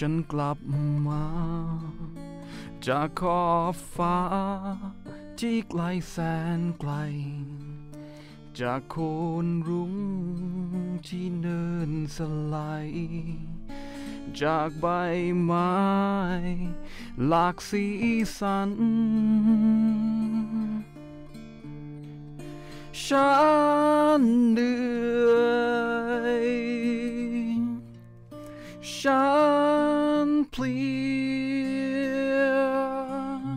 ฉันกลับมาจากขอบฟ้า ที่ไกลแสนไกล จากโคนรุ้งที่เนินสลายจากใบไม้หลากสีสัน ฉันเหนื่อย Shine, p l e a s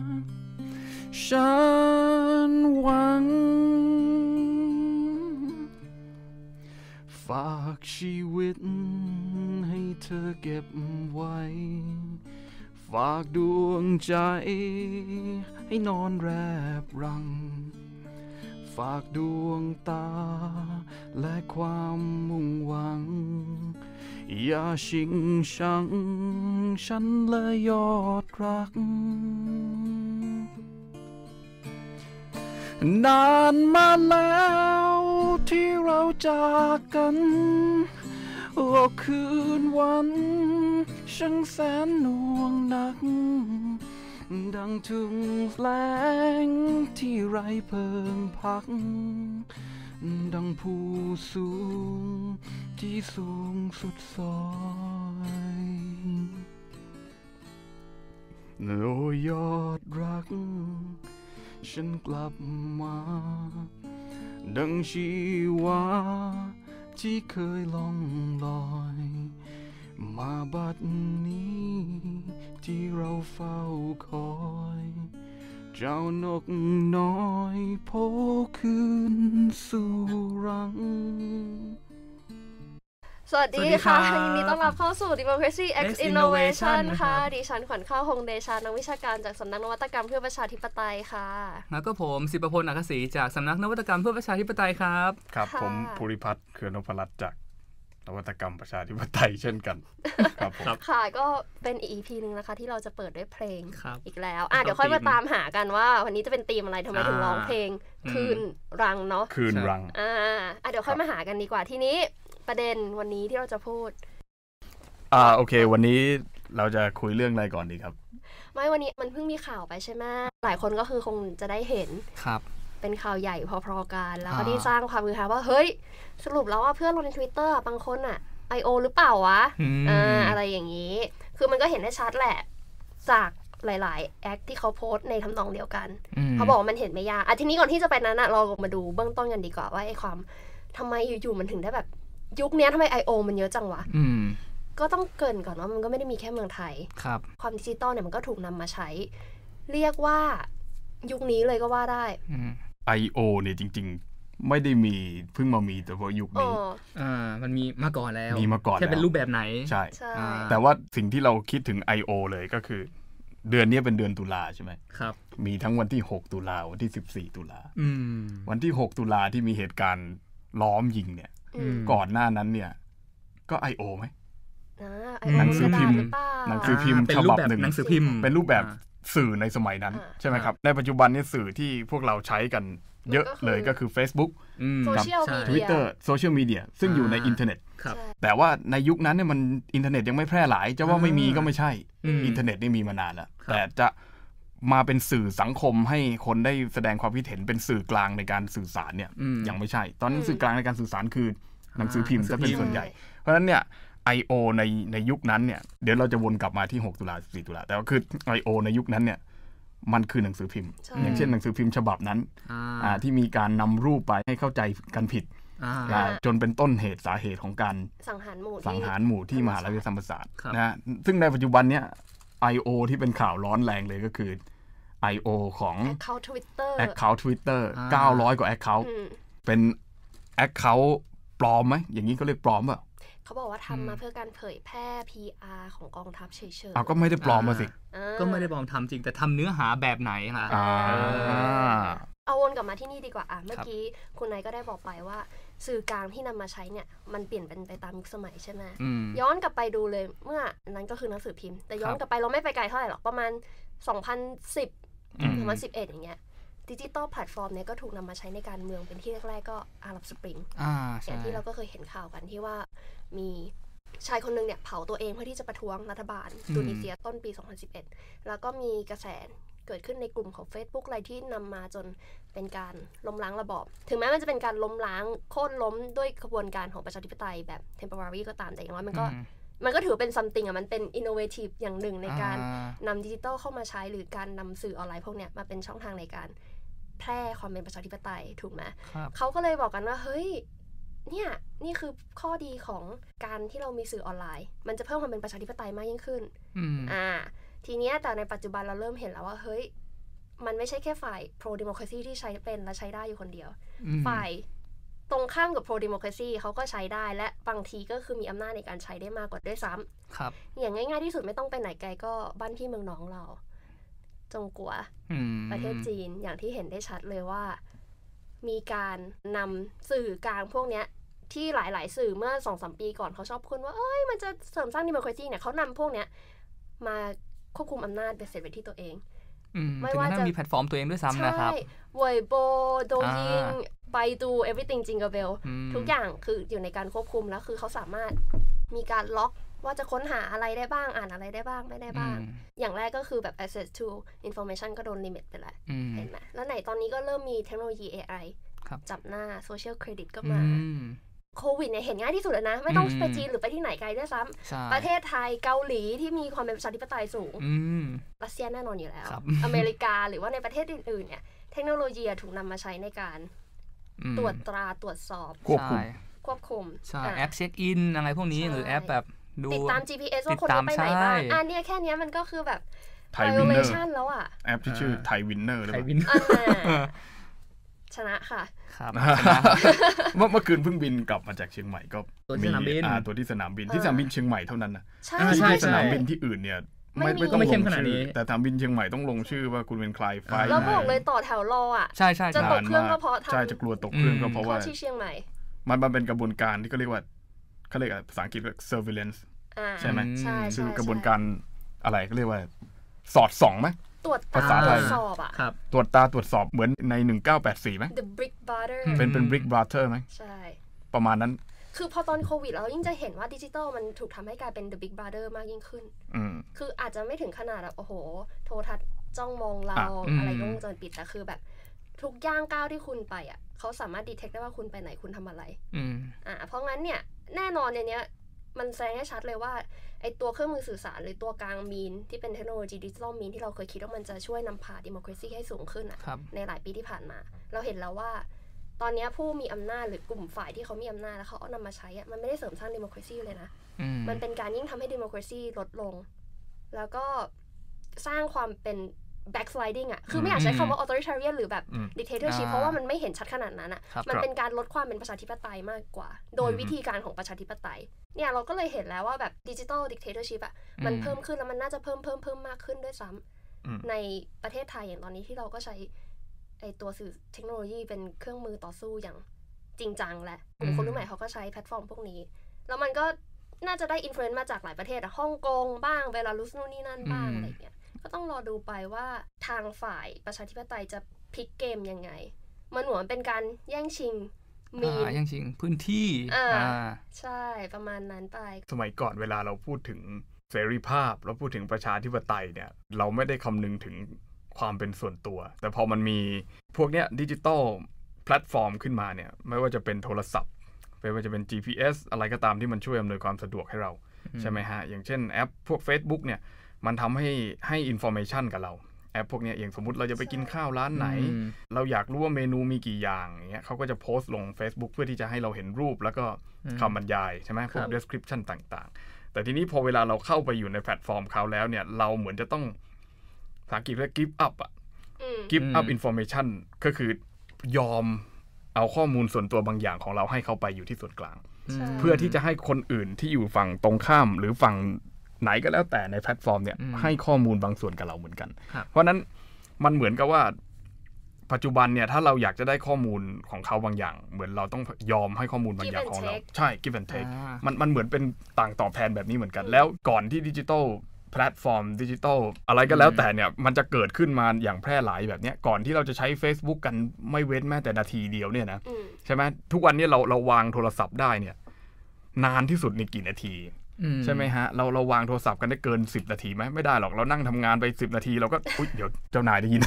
Shine, one. ฝากชีวิตให้เธอเก็บไว้ ฝากดวงใจให้นอนแรบรัง ฝากดวงตาและความมุ่งหวังอย่าชิงชังฉันและยอดรัก นานมาแล้ว ที่เราจากกันโอ้คืนวันช่างแสนหน่วงหนัก ดังถ่งแฝงที่ไรเพิงพัก ดังผู้สูงที่สูงสุดซอยโอ้ยอดรัก ฉันกลับมา ดังชีวา ที่เคยล่องลอย มาบัดนี้ ที่เราเฝ้าคอย เจ้านกน้อยโผล่ขึ้นสู่รังสวัสดีค่ะยินดีต้อนรับเข้าสู่ Democracy X Innovation ค่ะดิฉันขวัญข้าวคงเดชานักวิชาการจากสำนักนวัตกรรมเพื่อประชาธิปไตยค่ะแล้วก็ผมสิบประพลอักษีจากสำนักนวัตกรรมเพื่อประชาธิปไตยครับครับผมภูริพัฒน์เขื่อนนพรัตน์จาก นวัตกรรมประชาธิปไตย เช่นกันครับผมค่ะก็เป็นอีพีหนึ่งนะคะที่เราจะเปิดด้วยเพลง อีกแล้วอ่ะเดี๋ยวค่อยมาตามหากันว่า วันนี้จะเป็นธีมอะไรทำไมถึงร้องเพลง คืนรังเนาะคืนรังอ่าเดี๋ยวค่อยมาหากันดีกว่าทีนี้ประเด็นวันนี้ที่เราจะพูด อ่า โอเค วันนี้เราจะคุยเรื่องอะไรก่อนดีครับ ไม่ วันนี้มันเพิ่งมีข่าวไปใช่ไหม หลายคนก็คือคงจะได้เห็น ครับ เป็นข่าวใหญ่พอๆกัน แล้วก็ที่สร้างความคือฮาว่า เฮ้ย สรุปแล้วว่าเพื่อนลงในทวิตเตอร์บางคนอะไอโอหรือเปล่าวะ อ่า อะไรอย่างนี้ คือมันก็เห็นได้ชัดแหละ จากหลายๆแอคที่เขาโพสต์ในทำนองเดียวกัน เขาบอกมันเห็นไม่ยาก อ่ะ ทีนี้ก่อนที่จะไปนั้นอะเราลงมาดูเบื้องต้นกันดีกว่าว่าไอความทำไมอยู่ๆมันถึงได้แบบยุคนี้ทำไม I.O. มันเยอะจังวะก็ต้องเกินก่อนว่ามันก็ไม่ได้มีแค่เมืองไทย ครับ ความดิจิตอลเนี่ย มันก็ถูกนำมาใช้ เรียกว่ายุคนี้เลยก็ว่าได้ I.O. เนี่ยจริงๆไม่ได้มีเพิ่งมามีแต่ว่ายุคนี้อมันมีมาก่อนแล้วมีมาก่อนแค่เป็นรูปแบบไหน ใช่ แต่ว่าสิ่งที่เราคิดถึง I.O. เลยก็คือ เดือนนี้เป็นเดือนตุลาใช่ไหมครับ มีทั้งวันที่ 6 ตุลาวันที่14 ตุลาวันที่ 6 ตุลาที่มีเหตุการณ์ล้อมยิงเนี่ยก่อนหน้านั้นเนี่ย ก็ไอโอไหมหนังสือพิมพ์หนังสือพิมพ์ฉบับหนึ่งหนังสือพิมพ์เป็นรูปแบบสื่อในสมัยนั้น ใช่ไหมครับ ในปัจจุบันนี่สื่อที่พวกเราใช้กันเยอะเลยก็คือ Facebook กับ Twitter โซเชียลมีเดียซึ่งอยู่ในอินเทอร์เน็ต แต่ว่าในยุคนั้นเนี่ยมันอินเทอร์เน็ตยังไม่แพร่หลาย จะว่าไม่มีก็ไม่ใช่ อินเทอร์เน็ตนี่มีมานานแล้วแต่จะมาเป็นสื่อสังคมให้คนได้แสดงความคิดเห็นเป็นสื่อกลางในการสื่อสารเนี่ยยังไม่ใช่ ตอนนี้สื่อกลางในการสื่อสารคือ หนังสือพิมพ์จะเป็นส่วนใหญ่ เพราะฉะนั้นเนี่ย I.O. ในในยุคนั้นเนี่ยเดี๋ยวเราจะวนกลับมาที่ 6 ตุลา4ตุลาแต่ว่าคือ I.O. ในยุคนั้นเนี่ยมันคือหนังสือพิมพ์ อย่างเช่นหนังสือพิมพ์ฉบับนั้นที่มีการนำรูปไปให้เข้าใจกันผิดจนเป็นต้นเหตุสาเหตุของการสังหารหมู่สังหารหมู่ที่มหาวิทยาลัยธรรมศาสตร์นะซึ่งในปัจจุบันเนี่ย I.O. ที่เป็นข่าวร้อนแรงเลยก็คือ I.O. ของ Account Twitter Account Twitter 900 กว่า Account เป็น Account ปลอมไหมอย่างนี้ก็เรียกปลอมเปล่าเขาบอกว่าทำมาเพื่อการเผยแพร่ PR ของกองทัพเฉยๆอาก็ไม่ได้ปลอมมาสิ ก็ไม่ได้ปลอมทำจริง แต่ทำเนื้อหาแบบไหนล่ะเอาวนกลับมาที่นี่ดีกว่าอ่ะ เมื่อกี้คุณนายก็ได้บอกไปว่าสื่อกลางที่นำมาใช้เนี่ยมันเปลี่ยนเป็นไปตามยุคสมัยใช่ไหมย้อนกลับไปดูเลยเมื่อนั้นก็คือหนังสือพิมพ์ แต่ย้อนกลับไปเราไม่ไปไกลเท่าไหร่หรอก ประมาณ 2010สิบเออ็ดย่างเงี้ย ดิจิตอลแพลตฟอร์มเนี่ยก็ถูกนำมาใช้ในการเมืองเป็นที่แรก ๆก็อารับสปริงอย่างที่เราก็เคยเห็นข่าวกันที่ว่ามีชายคนหนึ่งเนี่ยเผาตัวเองเพื่อที่จะประท้วงรัฐบาลตุนิเซียต้นปี 2011 แล้วก็มีกระแสเกิดขึ้นในกลุ่มของ Facebook อะไรที่นำมาจนเป็นการล้มล้างระบอบ ถึงแม้มันจะเป็นการล้มล้างโค่นล้มด้วยกระบวนการของประชาธิปไตยแบบ temporary ก็ตามแต่อย่างน้อยมันก็มันก็ถือเป็นซัมติงอ่ะมันเป็นอินโนเวทีฟอย่างหนึ่ง ในการนำดิจิตอลเข้ามาใช้หรือการนำสื่อออนไลน์พวกเนี้ย มาเป็นช่องทางในการแพร่ความเป็นประชาธิปไตยถูกไหมเขาก็เลยบอกกันว่า เฮ้ย เนี่ยนี่คือข้อดีของการที่เรามีสื่อออนไลน์ มันจะเพิ่มความเป็นประชาธิปไตยมากยิ่งขึ้นอ่าทีเนี้ยแต่ในปัจจุบันเราเริ่มเห็นแล้วว่า เฮ้ย มันไม่ใช่แค่ฝ่าย pro democracy ที่ใช้เป็นและใช้ได้อยู่คนเดียว ฝ่ายตรงข้ามกับ pro democracy เขาก็ใช้ได้ และบางทีก็คือมีอำนาจในการใช้ได้มากกว่าด้วยซ้ำ ครับ อย่างง่าย ๆที่สุดไม่ต้องไปไหนไกลก็บ้านพี่เมืองน้องเรา จงกัวประเทศจีน อย่างที่เห็นได้ชัดเลยว่า มีการนำสื่อกลางพวกเนี้ย ที่หลาย ๆ สื่อเมื่อสองสมปี ก่อนเขาชอบพูดว่าเอ้ยมันจะเสริมสร้างดิมคราซีเนี่ยเขานำพวกเนี้ยมาควบคุมอำนาจเปเสร็จไปที่ตัวเองไม่ว่าจะมีแพลตฟอร์มตัวเองด้วยซ้ำนะครับ ใช่วยโบ โดยิงไปดู everything จิงเกร์เบลทุกอย่างคืออยู่ในการควบคุมแล้วคือเขาสามารถมีการล็อกว่าจะค้นหาอะไรได้บ้าง อ่านอะไรได้บ้าง ไม่ได้บ้าง อย่างแรกก็คือแบบ access to information ก็โดน limit ไปแล้วเห็นไหมแล้วไหนตอนนี้ก็เริ่มมีเทคโนโลยี AI จับหน้า social credit ก็มาโควิดเนี่ยเห็นง่ายที่สุดแล้วนะ ไม่ต้องไปจีนหรือไปที่ไหนไกลด้วยซ้ำ ประเทศไทยเกาหลีที่มีความเป็นประชาธิปไตยสูงรัสเซียแน่นอนอยู่แล้ว อเมริกาหรือว่าในประเทศอื่นๆเนี่ย เทคโนโลยีถูกนำมาใช้ในการ ตรวจตราตรวจสอบ ควบคุม ควบคุมใช่แอปเช็คอินอะไรพวกนี้หรือแอปแบบดูติดตาม GPS ว่าคนไปไหนบ้างอันนี้แค่นี้มันก็คือแบบไทยวินเนอร์แล้วอ่ะแอปที่ชื่อไทยวินเนอร์ยวินเนอรชนะค่ะครับเมื่อเมื่อคืนเพิ่งบินกลับมาจากเชียงใหม่ก็ตัวที่สนามบินตัวที่สนามบิน ที่สนามบินเชียงใหม่เท่านั้นนะใช่ใช่สนามบินที่อื่นเนี่ย ไม่ไม่ต้องลงชื่อแต่สนามบินเชียงใหม่ต้องลงชื่อว่าคุณเป็นใครไฟแล้วบอกเลยต่อแถวรออ่ะใช่ใช่จะตกเครื่องก็เพราะใช่จะกลัวตกเครื่องก็เพราะว่าที่เชียงใหม่มันมันเป็นกระบวนการที่เขาเรียกว่าเขาเรียกภาษาอังกฤษว่า surveillance ใช่ไหมใช่คือกระบวนการอะไรก็เรียกว่าสอดส่องไหมวจตาตรวจสอบอ่ะครับตรวจตาตรวจสอบเหมือนใน 1984ไหม The Brick Brother เป็นเป็น Brick Brother ไหมใช่ ประมาณนั้น คือพอตอนโควิดเรายิ่งจะเห็นว่าดิจิตอลมันถูกทำให้กลายเป็น The Big Brother มากยิ่งขึ้นคืออาจจะไม่ถึงขนาดแบบโอ้โห โทรทัศน์จ้องมองเรา อะไรก็องวงจรปิด แต่คือแบบทุกย่างก้าวที่คุณไปอ่ะเขาสามารถดีเทคได้ว่าคุณไปไหนคุณทำอะไรอ่า เพราะงั้นเนี่ยแน่นอนในเนี้ยมันแสดงให้ชัดเลยว่าไอตัวเครื่องมือสื่อสาร หรือตัวกลางมีน ที่เป็นเทคโนโลยี ดิจิทัลมีน ที่เราเคยคิดว่า มันจะช่วยนำพาดิโมคราซีให้สูงขึ้นอะในหลายปีที่ผ่านมา เราเห็นแล้วว่า ตอนนี้ผู้มีอำนาจหรือกลุ่มฝ่ายที่เขามีอำนาจแล้วเขาเอานำมาใช้อะมันไม่ได้เสริมสร้างดิโมคราซีเลยนะ มันเป็นการยิ่งทำให้ดิโมคราซีลดลง แล้วก็สร้างความเป็น backsliding อ่ะคือไม่อยากใช้คำว่า authoritarian หรือแบบ dictatorship เพราะว่ามันไม่เห็นชัดขนาดนั้นอ่ะมันเป็นการลดความเป็นประชาธิปไตยมากกว่า โดยวิธีการของประชาธิปไตย เนี่ยเราก็เลยเห็นแล้วว่าแบบ digital dictatorship อ่ะมันเพิ่มขึ้นแล้วมันน่าจะเพิ่มเพิ่มเพิ่มมากขึ้นด้วยซ้ำในประเทศไทยอย่างตอนนี้ที่เราก็ใช้ไอตัวสื่อเทคโนโลยีเป็นเครื่องมือต่อสู้อย่างจริงจังแหละกลุ่มคนรุ่นใหม่เขาก็ใช้แพลตฟอร์มพวกนี้ แล้วมันก็น่าจะได้อิฟลูเอนซ์มาจากหลายประเทศอะฮ่องกงบ้าง เวลารุสนู่นนี่นั่นบ้างอะไรเงี้ยก็ต้องรอดูไปว่าทางฝ่ายประชาธิปไตยจะพลิกเกมยังไง มันหวนเป็นการแย่งชิง มีแย่งชิง พื้นที่อ่าใช่ประมาณนั้นไป สมัยก่อนเวลาเราพูดถึงเสรีภาพเราพูดถึงประชาธิปไตยเนี่ยเราไม่ได้คำนึงถึงความเป็นส่วนตัว แต่พอมันมีพวกเนี้ยดิจิตอลแพลตฟอร์มขึ้นมาเนี่ยไม่ว่าจะเป็นโทรศัพท์ ไม่ว่าจะเป็น GPS อะไรก็ตามที่มันช่วยอำนวยความสะดวกให้เรา ใช่ไหมฮะอย่างเช่นแอปพวก Facebook เนี่ยมันทำให้ให้อินโฟเมชันกับเรา แอปพวกนี้เองสมมติเราจะไปกินข้าวร้านไหน เราอยากรู้ว่าเมนูมีกี่อย่างเงี้ยเขาก็จะโพสต์ลง Facebook เพื่อที่จะให้เราเห็นรูปแล้วก็คำบรรยายใช่ไหมพวก description ต่าง ๆ แต่ทีนี้พอเวลาเราเข้าไปอยู่ในแพลตฟอร์มเขาแล้วเนี่ย เราเหมือนจะต้องภาษาอังกฤษเรียก give up อ่ะ give up information ก็คือยอมเอาข้อมูลส่วนตัวบางอย่างของเราให้เขาไปอยู่ที่ส่วนกลาง เพื่อที่จะให้คนอื่นที่อยู่ฝั่งตรงข้ามหรือฝั่งไหนก็แล้วแต่ในแพลตฟอร์ม เนี่ยให้ข้อมูลบางส่วนกับเราเหมือนกัน เพราะนั้นมันเหมือนกับว่า ปัจจุบันเนี่ย ถ้าเราอยากจะได้ข้อมูลของเขาบางอย่าง เหมือนเราต้องยอมให้ข้อมูลบางอย่างของเราใช่ give and take มันมันเหมือนเป็นต่างตอบแทนแบบนี้เหมือนกัน แล้วก่อนที่ดิจิทัลแพลตฟอร์มดิจิทัลอะไรก็แล้วแต่เนี่ยมันจะเกิดขึ้นมาอย่างแพร่หลายแบบนี้ก่อนที่เราจะใช้ Facebook กันไม่เว้นแม้แต่นาทีเดียวเนี่ยนะใช่ไหมทุกวันนี้เราเราวางโทรศัพท์ได้เนี่ย นานที่สุดในกี่นาทีใช่ไหมฮะเราเราวางโทรศัพท์กันได้เกิน 10 นาทีไหมไม่ได้หรอกเรานั่งทำงานไป 10 นาที เราก็ อุ้ยเดี๋ยวเจ้านายได้ยิน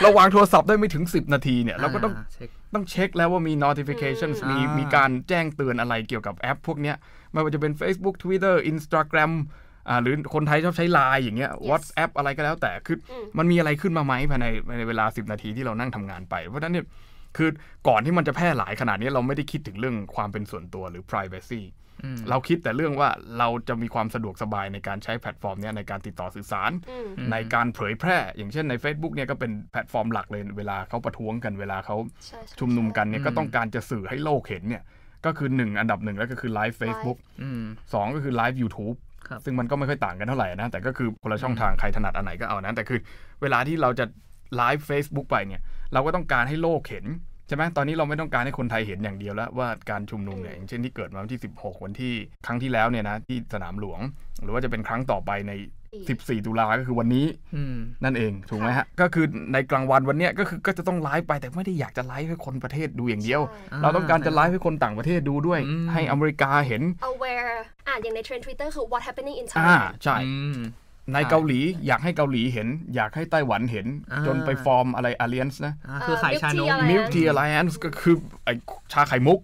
เราวางโทรศัพท์ได้ไม่ถึง 10 นาทีเนี่ยเราก็ต้องต้องเช็คแล้วว่ามี notification มีมีการแจ้งเตือนอะไรเกี่ยวกับแอปพวกเนี้ยไม่ว่าจะเป็น Facebook Twitter Instagram อ่าหรือคนไทยชอบใช้ไลน์อย่างเงี้ย WhatsApp อะไรก็แล้วแต่คือมันมีอะไรขึ้นมาไหมภายในในเวลา 10 นาทีที่เรานั่งทำงานไปเพราะฉะนั้นเนี่ยคือก่อนที่มันจะแพร่หลายขนาดนี้เราไม่ได้คิดถึงเรื่องความเป็นส่วนตัวหรือ privacy เราคิดแต่เรื่องว่าเราจะมีความสะดวกสบายในการใช้แพลตฟอร์มนี้ในการติดต่อสื่อสาร ในการเผยแพร่ อย่างเช่นใน Facebook เนี่ยก็เป็นแพลตฟอร์มหลักเลย เวลาเขาประท้วงกันเวลาเขาชุมนุมกันเนี่ยก็ต้องการจะสื่อให้โลกเห็นเนี่ยก็คือหนึ่งอันดับหนึ่งแล้วก็คือไลฟ์เฟซบุ๊กสองก็คือไลฟ์ยูทูบซึ่งมันก็ไม่ค่อยต่างกันเท่าไหร่นะ แต่ก็คือคนละช่องทางใครถนัดอันไหนก็เอานะแต่คือ เวลาที่เราจะไลฟ์เฟซบุ๊กไปเนี่ยเราก็ต้องการให้โลกเห็นช่ไหมตอนนี้เราไม่ต้องการให้คนไทยเห็นอย่างเดียวแล้วว่าการชุมนุมเนี่ยอย่าง เช่นที่เกิดมาวันที่ 16 วันที่ครั้งที่แล้วเนี่ยนะที่สนามหลวง หรือว่าจะเป็นครั้งต่อไปใน 14 ตุลาก็คือวันนี้นั่นเองถูกไหมฮะก็คือในกลางวันวันเนี้ยก็คือก็จะต้องไลฟ์ไปแต่ไม่ได้อยากจะไลฟ์ให้คนประเทศดูอย่างเดียวเราต้องการจะไลฟ์ให้คนต่างประเทศดูด้วย ให้อเมริกาเห็น aware อ่าอย่างในเทรนด์ทวิตเตอร์คือ what happening in Thailand อ่าใช่ในเกาหลี อยากให้เกาหลีเห็น อยากให้ไต้หวันเห็น จนไปฟอร์มอะไรอาเลียนส์นะคือขายชานมมิลทีอาเลียนส์ก็คือไอชาไข่มุก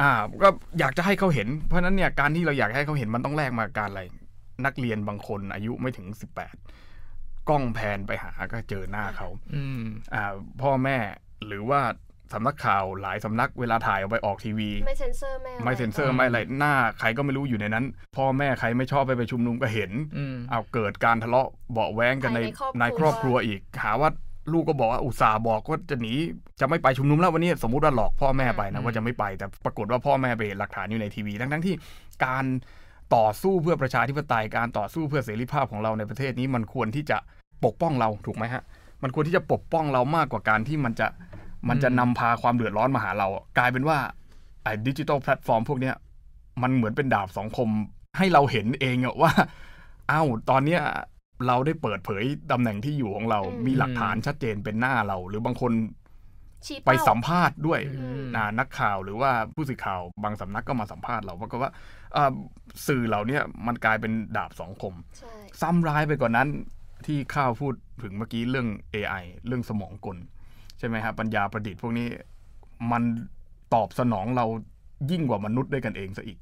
อ่าก็อยากจะให้เขาเห็นเพราะนั้นเนี่ยการที่เราอยากให้เขาเห็นมันต้องแลกมาการอะไร นักเรียนบางคน อายุไม่ถึง 18 กล้องแพนไปหา ก็เจอหน้าเขาอ่า พ่อแม่หรือว่าสำนักข่าวหลายสำนักเวลาถ่ายออกไปออกทีวีไม่เซ็นเซอร์แม่ไม่เซ็นเซอร์ไม่อะไรหน้าใครก็ไม่รู้อยู่ในนั้น พ่อแม่ใครไม่ชอบไปไปชุมนุมก็เห็นเอาเกิดการทะเลาะเบาแวงกันในในครอบครัวอีก หาว่าลูกก็บอกว่าอุตส่าห์บอกว่าจะหนีจะไม่ไปชุมนุมแล้ววันนี้สมมุติว่าหลอกพ่อแม่ไปนะว่าจะไม่ไปแต่ปรากฏว่าพ่อแม่ไปหลักฐานอยู่ในทีวี ทั้งงที่การต่อสู้เพื่อประชาธิปไตยการต่อสู้เพื่อเสรีภาพของเราในประเทศนี้มันควรที่จะปกป้องเราถูกไหมฮะ มันควรที่จะปกป้องเรามากกว่าการที่มันจะมันจะนำพาความเดือดร้อนมาหาเรา กลายเป็นว่า ไอ้ดิจิตอลแพลตฟอร์มพวกเนี้ย มันเหมือนเป็นดาบสองคมให้เราเห็นเองว่า เอ้า ตอนเนี้ยเราได้เปิดเผยตำแหน่งที่อยู่ของเรา มีหลักฐานชัดเจนเป็นหน้าเรา หรือบางคนไปสัมภาษณ์ด้วยนะนักข่าวหรือว่าผู้สื่อข่าวบางสำนักก็มาสัมภาษณ์เราเพราะว่าสื่อเหล่านี้มันกลายเป็นดาบสองคมซ้ำร้ายไปกว่านั้นที่ข้าวพูดถึงเมื่อกี้เรื่อง AI เรื่องสมองกลใช่ไหมครับปัญญาประดิษฐ์พวกนี้ มันตอบสนองเรายิ่งกว่ามนุษย์ด้วยกันเองซะอีก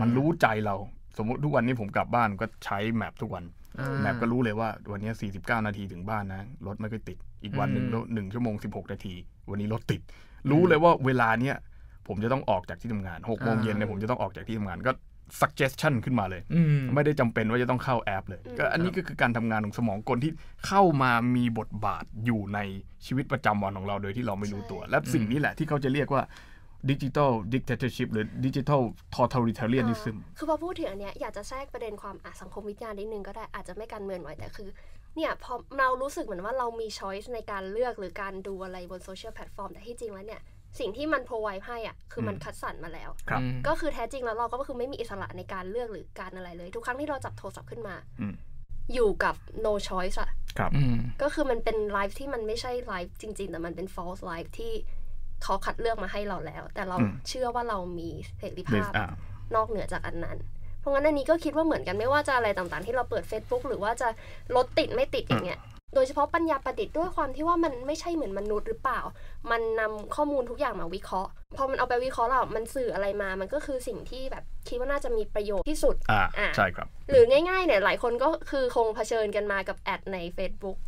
มันรู้ใจเราสมมติทุกวันนี้ผมกลับบ้านก็ใช้แมพทุกวัน แมพก็รู้เลยว่า วันนี้ 49 นาทีถึงบ้านนะ รถไม่ค่อยติด อีกวันหนึ่งหนึ่งชั่วโมง 16 นาที วันนี้รถติด รู้เลยว่าเวลาเนี้ยผมจะต้องออกจากที่ทำงาน6โมงเย็นเนี่ยผมจะต้องออกจากที่ทำงานก็ suggestion ขึ้นมาเลย ไม่ได้จำเป็นว่าจะต้องเข้าแอปเลย ก็อันนี้ก็คือการทำงานของสมองกลที่เข้ามามีบทบาทอยู่ในชีวิตประจำวันของเราโดยที่เราไม่รู้ตัว และสิ่งนี้แหละที่เขาจะเรียกว่าดิจิทัลดิกเตอร์ชิพหรือดิจิทัลทอร์ทอริเทเรียนิซึมคือพอพูดถึงอันเนี้ยอยากจะแทรกประเด็นความสังคมวิทยานนิดนึงก็ได้ อาจจะไม่การเมือง่วยแต่คือ เนี่ยพอเรารู้สึกเหมือนว่าเรามีช้อยส์ในการเลือกหรือการดูอะไรบนโซเชียลแพลตฟอร์มแต่ที่จริงแล้วเนี่ยสิ่งที่มันพรไวให้อ่ะคือมันคัดสรรมาแล้ว ก็คือแท้จริงแล้วเราก็คือไม่มีอิสระในการเลือกหรือการอะไรเลย ทุกครั้งที่เราจับโทรศัพท์ขึ้นมา อยู่กับ no choice อะก็คือมันเป็นไลฟ์ที่มันไม่ใช่ไลฟ์จริงๆ แต่มันเป็น false life ที่เขาคัดเลือกมาให้เราแล้ว แต่เราเชื่อว่าเรามีเสรีภาพ นอกเหนือจากอันนั้น เพราะงั้นอันนี้ก็คิดว่าเหมือนกันไม่ว่าจะอะไรต่างๆ ที่เราเปิด Facebook หรือว่าจะรถติดไม่ติดอย่างเงี้ยโดยเฉพาะปัญญาประดิษฐ์ด้วยความที่ว่ามันไม่ใช่เหมือนมนุษย์หรือเปล่า มันนำข้อมูลทุกอย่างมาวิเคราะห์ พอมันเอาไปวิเคราะห์แล้วมันสื่ออะไรมา มันก็คือสิ่งที่แบบคิดว่าน่าจะมีประโยชน์ที่สุดอ่าใช่ครับ หรือง่ายๆเนี่ยหลายคนก็คือคงเผชิญกันมากับแอดใน Facebook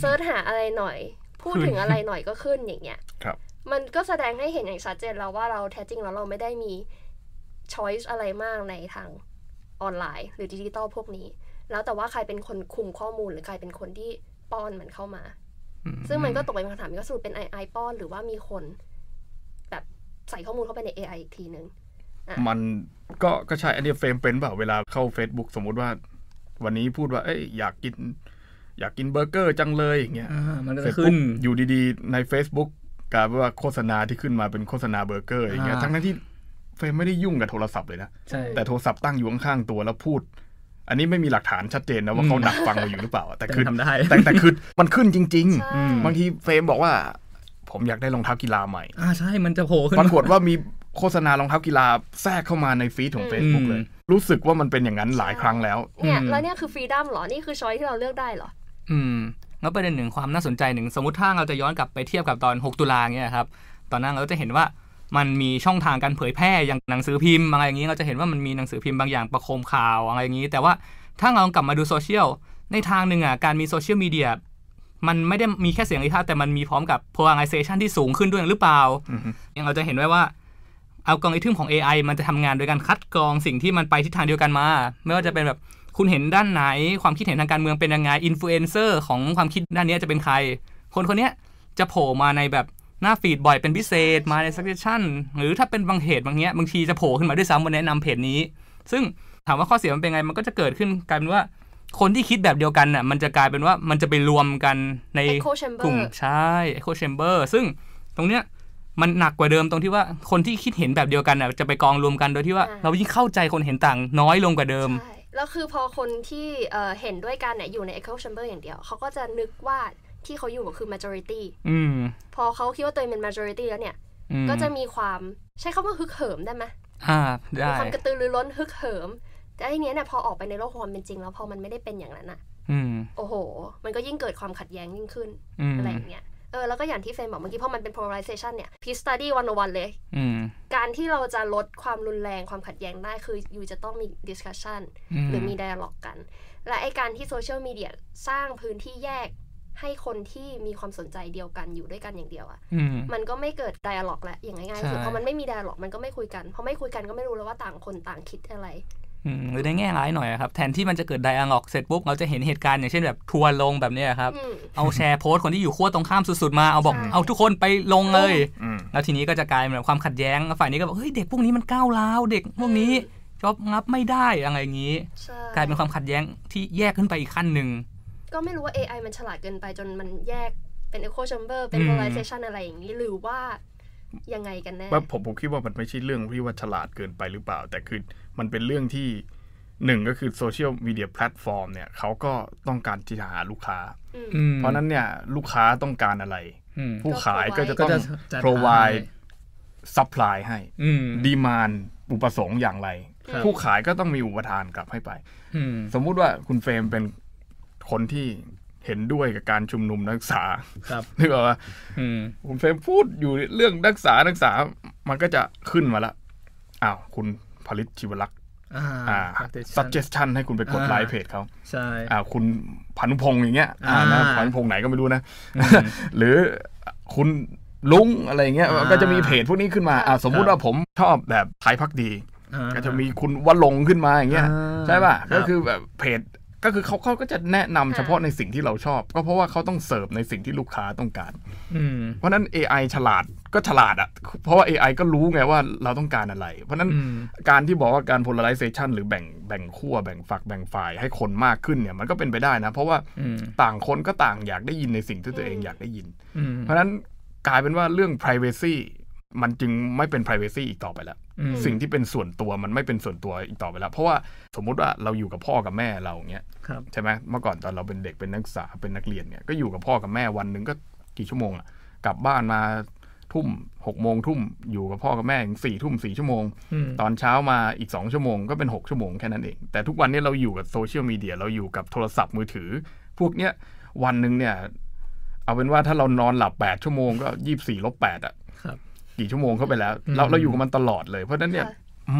เซิร์ชหาอะไรหน่อย พูดถึงอะไรหน่อยก็ขึ้นอย่างเงี้ยครับมันก็แสดงให้เห็นอย่างชัดเจนแล้วว่าเราแท้จริงแล้วเราไม่ได้มีช้อยส์อะไรมากในทางออนไลน์ หรือดิจิตอลพวกนี้แล้วแต่ว่าใครเป็นคนคุมข้อมูลหรือใครเป็นคนที่ป้อนมันเข้ามา ซึ่งมันก็ตกเป็นคำถามก็สูุรเป็น AI ป้อนหรือว่ามีคน แบบใส่ข้อมูลเข้าไปใน AI อีกทีนึงมันก็ก็ใช่อันนี้เฟรมเป็นเปล่าเวลาเข้า Facebook สมมุติว่า วันนี้พูดว่า เอ้ยอยากกิน อยากกินเบอร์เกอร์จังเลยอย่างเงี้ยมันก็จะขึ้นอยู่ดีๆ ใน Facebook กลายเป็นว่าโฆษณาที่ขึ้นมาเป็นโฆษณาเบอร์เกอร์อย่างเงี้ยทั้งนั้นที่เฟรมไม่ได้ยุ่งกับโทรศัพท์เลยนะแต่โทรศัพท์ตั้งอยู่ข้างๆตัวแล้วพูดอันนี้ไม่มีหลักฐานชัดเจนนะว่าเขาดักฟังเราอยู่หรือเปล่า แต่คือทำได้แต่แต่คือมันขึ้นจริงๆ บางทีเฟรมบอกว่า ผมอยากได้รองเท้ากีฬาใหม่ อ่าใช่มันจะโผล่ขึ้นปรากฏว่ามีโฆษณารองเท้ากีฬาแทรกเข้ามาในฟีดของ Facebook เลย รู้สึกว่ามันเป็นอย่างนั้นหลายครั้งแล้วเนี่ยแล้วเนี่ยคือฟรีดัมหรอ นี่คือช้อยที่เราเลือกได้หรออืมแล้วประเด็นหนึ่งความน่าสนใจหนึ่งสมมติถ้าเราจะย้อนกลับไปเทียบกับตอน6ตุลาเนี่ยครับตอนนั้นเราจะเห็นว่ามันมีช่องทางการเผยแพร่อย่างหนังสือพิมพ์อะไรอย่างนี้ เราจะเห็นว่ามันมีหนังสือพิมพ์บางอย่างประโคมข่าวอะไรอย่างนี้ แต่ว่าถ้าเรากลับมาดูโซเชียลในทางหนึ่งอ่ะ การมีโซเชียลมีเดียมันไม่ได้มีแค่เสียงอิทาแต่มันมีพร้อมกับ polarization ที่สูงขึ้นด้วยหรือเปล่าอย่างเราจะเห็นได้ว่าเอากองอิทึมของ AI มันจะทำงานโดยการคัดกรองสิ่งที่มันไปทิศทางเดียวกันมา ไม่ว่าจะเป็นแบบคุณเห็นด้านไหน ความคิดเห็นทางการเมืองเป็นยังไงอินฟลูเอนเซอร์ของความคิดด้านนี้จะเป็นใคร คนคนนี้จะโผล่มาในแบบหน้าฟีดบ่อยเป็นพิเศษมาในสักเซสชั่นหรือถ้าเป็นบางเหตุบางเนี้ยบางทีจะโผล่ขึ้นมาด้วยซ้ำมานแนะนำเพจนี้ ซึ่งถามว่าข้อเสียมันเป็นไง มันก็จะเกิดขึ้นกลายเป็นว่า คนที่คิดแบบเดียวกันน่ะมันจะกลายเป็นว่ามันจะไปรวมกันในกลุ่มใช่เอ็กโคแชมเบอร์ซึ่งตรงเนี้ยมันหนักกว่าเดิมตรงที่ว่าคนที่คิดเห็นแบบเดียวกันน่ะจะไปกองรวมกันโดยที่ว่าเรายิ่งเข้าใจคนเห็นต่างน้อยลงกว่าเดิมแล้วคือพอคนที่เห็นด้วยกันเนี่ยอยู่ใน echo chamber อย่างเดียวเขาก็จะนึกว่าที่เขาอยู่ก็คือ majority อพอเขาคิดว่าตัวเองเป็น majority แล้วเนี่ย ก็จะมีความใช้คาว่าฮึกเหิมได้ไหมได้ความกระตือรือร้นฮึกเหิมแต่ไอเนี้ยเนี่ยพอออกไปในโลกความเป็นจริง แล้วพอมันไม่ได้เป็นอย่างนั้นอ่ะโอ้โห มันก็ยิ่งเกิดความขัดแย้งยิ่งขึ้นอะไรอย่างเงี้ย เออแล้วก็อย่างที่เฟนบอกเมื่อกี้พอมันเป็น polarization เนี่ย p e a study วันวันเลยการที่เราจะลดความรุนแรงความขัดแย้งได้คืออยู่จะต้องมี discussion หรือมี dialog u e กัน และไอการที่โซเชียลมีเดียสร้างพื้นที่แยกให้คนที่มีความสนใจเดียวกันอยู่ด้วยกันอย่างเดียวอะ่ะ มันก็ไม่เกิดไดอะล็อกและอย่างง่ายๆคือสุดพอมันไม่มีไดอะล็อกมันก็ไม่คุยกันพอไม่คุย กันก็ไม่รู้แล้วว่าต่างคนต่างคิดอะไรหรือในแง่ร้ายหน่อยครับแทนที่มันจะเกิดไดอะล็อกเสร็จปุ๊บ เราจะเห็นเหตุการณ์อย่างเช่นแบบทัวร์ลงแบบนี้ครับ เอาแชร์โพสต์คนที่อยู่ขั้วตรงข้ามสุดๆมาเอาบอก เอาทุกคนไปลงเลย แล้วทีนี้ก็จะกลายเป็นความขัดแย้งฝ่ายนี้ก็บอกเฮ้ยเด็กพวกนี้มันก้าวร้าวเด็กพวกนี้ชอบงับไม่ได้อะไรอย่างนี้กลายเป็นความขัดแย้งที่แยกขึ้นไปอีกขั้นหนึ่งก็ไม่รู้ว่า AI มันฉลาดเกินไปจนมันแยกเป็น echo chamber เป็น polarization อะไรอย่างนี้ หรือว่ายังไงกันแน่ผมผมคิดว่ามันไม่ใช่เรื่องที่ว่าฉลาดเกินไปหรือเปล่า แต่คือมันเป็นเรื่องที่หนึ่งก็คือโซเชียลมีเดียแพลตฟอร์มเนี่ยเขาก็ต้องการที่หาลูกค้าเพราะนั้นเนี่ยลูกค้าต้องการอะไร ผู้ขายก็จะต้อง provide supply ให้ demand อุปสงค์อย่างไร ผู้ขายก็ต้องมีอุปทานกลับให้ไปสมมุติว่าคุณเฟรมเป็นคนที่เห็นด้วยกับการชุมนุมนักศึกษา ครับ นึกออกว่า คุณเฟรมพูดอยู่เรื่องนักศึกษา นักศึกษา มันก็จะขึ้นมาละ อ้าว คุณผลิตชีวลักษณ์อ่า suggestion ให้คุณไปกดไลค์เพจเขาใช่ อ่า คุณพันุพงศ์อย่างเงี้ย อ่านะพันุพงศ์ไหนก็ไม่รู้นะ หรือ คุณลุงอะไรเงี้ยก็จะมีเพจพวกนี้ขึ้นมา อ่าสมมุติว่าผมชอบแบบไทยพักดี ก็จะมีคุณวัลลงขึ้นมาอย่างเงี้ย ใช่ป่ะก็คือแบบเพจก็คือเขาเขาก็จะแนะนำเฉพาะในสิ่งที่เราชอบก็เพราะว่าเขาต้องเสิร์ฟในสิ่งที่ลูกค้าต้องการเพราะนั้น AI ฉลาดก็ฉลาดอ่ะเพราะว่า AI ก็รู้ไงว่าเราต้องการอะไร เพราะนั้นการที่บอกว่าการ polarization หรือแบ่งแบ่งขั้วแบ่งฝักแบ่งฝ่ายให้คนมากขึ้นเนี่ยมันก็เป็นไปได้นะเพราะว่าต่างคนก็ต่างอยากได้ยินในสิ่งที่ตัวเองอยากได้ยิน เพราะนั้นกลายเป็นว่าเรื่อง privacy มันจึงไม่เป็น privacy อีกต่อไปแล้วสิ่งที่เป็นส่วนตัวมันไม่เป็นส่วนตัวอีกต่อไปแล้ว เพราะว่าสมมุติว่าเราอยู่กับพ่อกับแม่เราเงี้ยใช่ไหมเมื่อก่อนตอนเราเป็นเด็กเป็นนักศึกษาเป็นนักเรียนเนี่ยก็อยู่กับพ่อกับแม่วันหนึ่งก็กี่ชั่วโมงอะกลับบ้านมาทุ่มหกโมงทุ่มอยู่กับพ่อกับแม่ถึงสี่ทุ่มสี่ชั่วโมง ตอนเช้ามาอีกสองชั่วโมงก็เป็นหกชั่วโมงแค่นั้นเองแต่ทุกวันนี้เราอยู่กับโซเชียลมีเดียเราอยู่กับโทรศัพท์มือถือ พวกเนี้ยวันหนึ่งเนี่ยเอาเป็นว่าถ้าเรานอนหลับแปดชั่วโมงก็ยี่สิบสี่ลบแปดอะกี่ชั่วโมงเข้าไปแล้วเราเราอยู่กับมันตลอดเลยเพราะฉะนั้นเนี่ย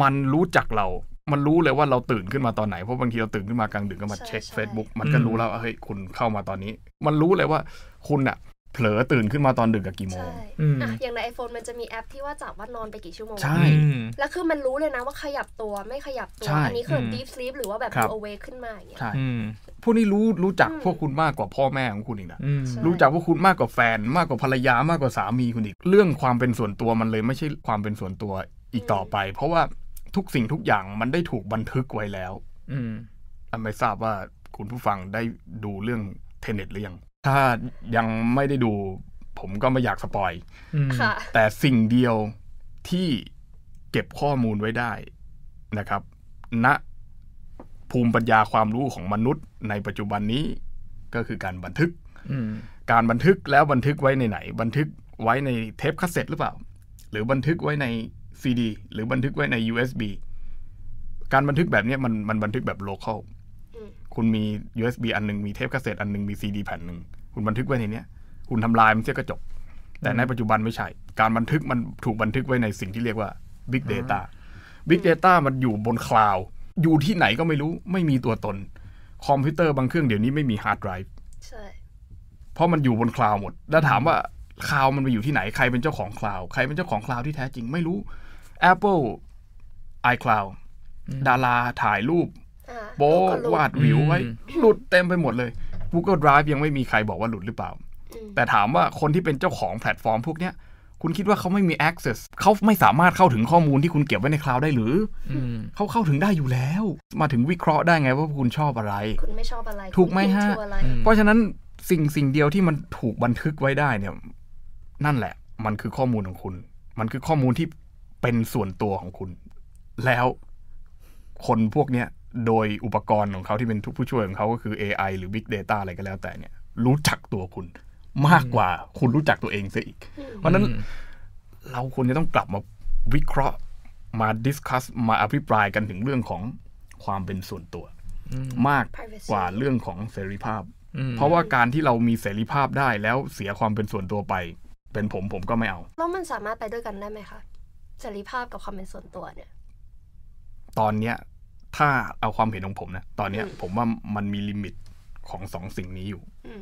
มันรู้จักเรา มันรู้เลยว่าเราตื่นขึ้นมาตอนไหนเพราะบางทีเราตื่นขึ้นมากลางดึกก็มาเช็ค Facebook มันก็รู้แล้วว่าเฮ้ยคุณเข้ามาตอนนี้ มันรู้เลยว่าคุณอะผลอตื่นขึ้นมาตอนดึกกับกี่โมงอ่อย่างใน iPhone มันจะมีแอปที่ว่าจับว่า นอนไปกี่ชั่วโมง ใช่ แล้วคือมันรู้เลยนะ ว่าขยับตัวไม่ขยับตัวอันนี้คือ deep sleep หรือว่าแบบ awake ขึ้นมาอย่างเงี้ย ใช่พวกนี้รู้รู้จักพวกคุณมากกว่าพ่อแม่ของคุณอีกนะ รู้จักพวกคุณมากกว่าแฟน มากกว่าภรรยามากกว่าสามีคุณอีก เรื่องความเป็นส่วนตัวมันเลยไม่ใช่ความเป็นส่วนตัวอีกต่อไป เพราะว่าทุกสิ่งทุกอย่างมันได้ถูกบันทึกไว้แล้ว อืมไม่ทราบว่าคุณผู้ฟังได้ดูเรื่องเทเน็ตหรือยังถ้ายังไม่ได้ดู ผมก็ไม่อยากสปอยแต่สิ่งเดียวที่เก็บข้อมูลไว้ได้นะครับณนะภูมิปัญญาความรู้ของมนุษย์ในปัจจุบันนี้ก็คือการบันทึกการบันทึกแล้วบันทึกไว้ในไหน บันทึกไว้ในเทปคาสเซ็ตหรือเปล่า หรือบันทึกไว้ในซีดีหรือบันทึกไว้ใน USB การบันทึกแบบนี้มันมันบันทึกแบบโลเคอลคุณมี USB อันนึงมีเทปคาสเซ็ตอันนึงมีซีดีแผ่นหนึ่งคุณบันทึกไว้ในนี้คุณทำลายมันเสียก็จบแต่ในปัจจุบันไม่ใช่ การบันทึกมันถูกบันทึกไว้ในสิ่งที่เรียกว่า Big Data Big Data มันอยู่บนคลาวด์อยู่ที่ไหนก็ไม่รู้ ไม่มีตัวตนคอมพิวเตอร์บางเครื่องเดี๋ยวนี้ไม่มีฮาร์ดไดรฟ์ใช่ เพราะมันอยู่บนคลาวด์หมดแล้วถามว่าคลาวด์มันไปอยู่ที่ไหน ใครเป็นเจ้าของคลาวด์ใครเป็นเจ้าของคลาวด์ที่แท้จริงไม่รู้ Apple iCloud ดาราถ่ายรูปโป๊วาดวิวไว้หลุดเต็มไปหมดเลย Google Drive ยังไม่มีใครบอกว่าหลุดหรือเปล่า แต่ถามว่าคนที่เป็นเจ้าของแพลตฟอร์มพวกเนี้ย คุณคิดว่าเขาไม่มี access เขาไม่สามารถเข้าถึงข้อมูลที่คุณเก็บไว้ในคลาวด์ได้หรือ เขาเข้าถึงได้อยู่แล้ว มาถึงวิเคราะห์ได้ไงว่าคุณชอบอะไร คุณไม่ชอบอะไร ถูกไหมฮะ เพราะฉะนั้นสิ่งสิ่งเดียวที่มันถูกบันทึกไว้ได้ เนี่ยนั่นแหละ มันคือข้อมูลของคุณ มันคือข้อมูลที่เป็นส่วนตัวของคุณ แล้ว คนพวกเนี้ยโดยอุปกรณ์ของเขาที่เป็นผู้ช่วยของเขาก็คือ AI หรือ Big Data อะไรก็แล้วแต่เนี่ย รู้จักตัวคุณ มากกว่าคุณรู้จักตัวเองซะอีก เพราะนั้นเราควรจะต้องกลับมาวิเคราะห์มาดิสคัสมาอภิปรายกันถึงเรื่องของความเป็นส่วนตัว มากกว่าเรื่องของเสรีภาพเพราะว่าการที่เรามีเสรีภาพได้แล้วเสียความเป็นส่วนตัวไป เป็นผมผมก็ไม่เอาแล้วมันสามารถไปด้วยกันได้ไหมคะเสรีภาพกับความเป็นส่วนตัวเนี่ย ตอนเนี้ยถ้าเอาความเห็นของผมนะตอนเนี้ยผมว่ามันมีลิมิตของสองสิ่งนี้อยู่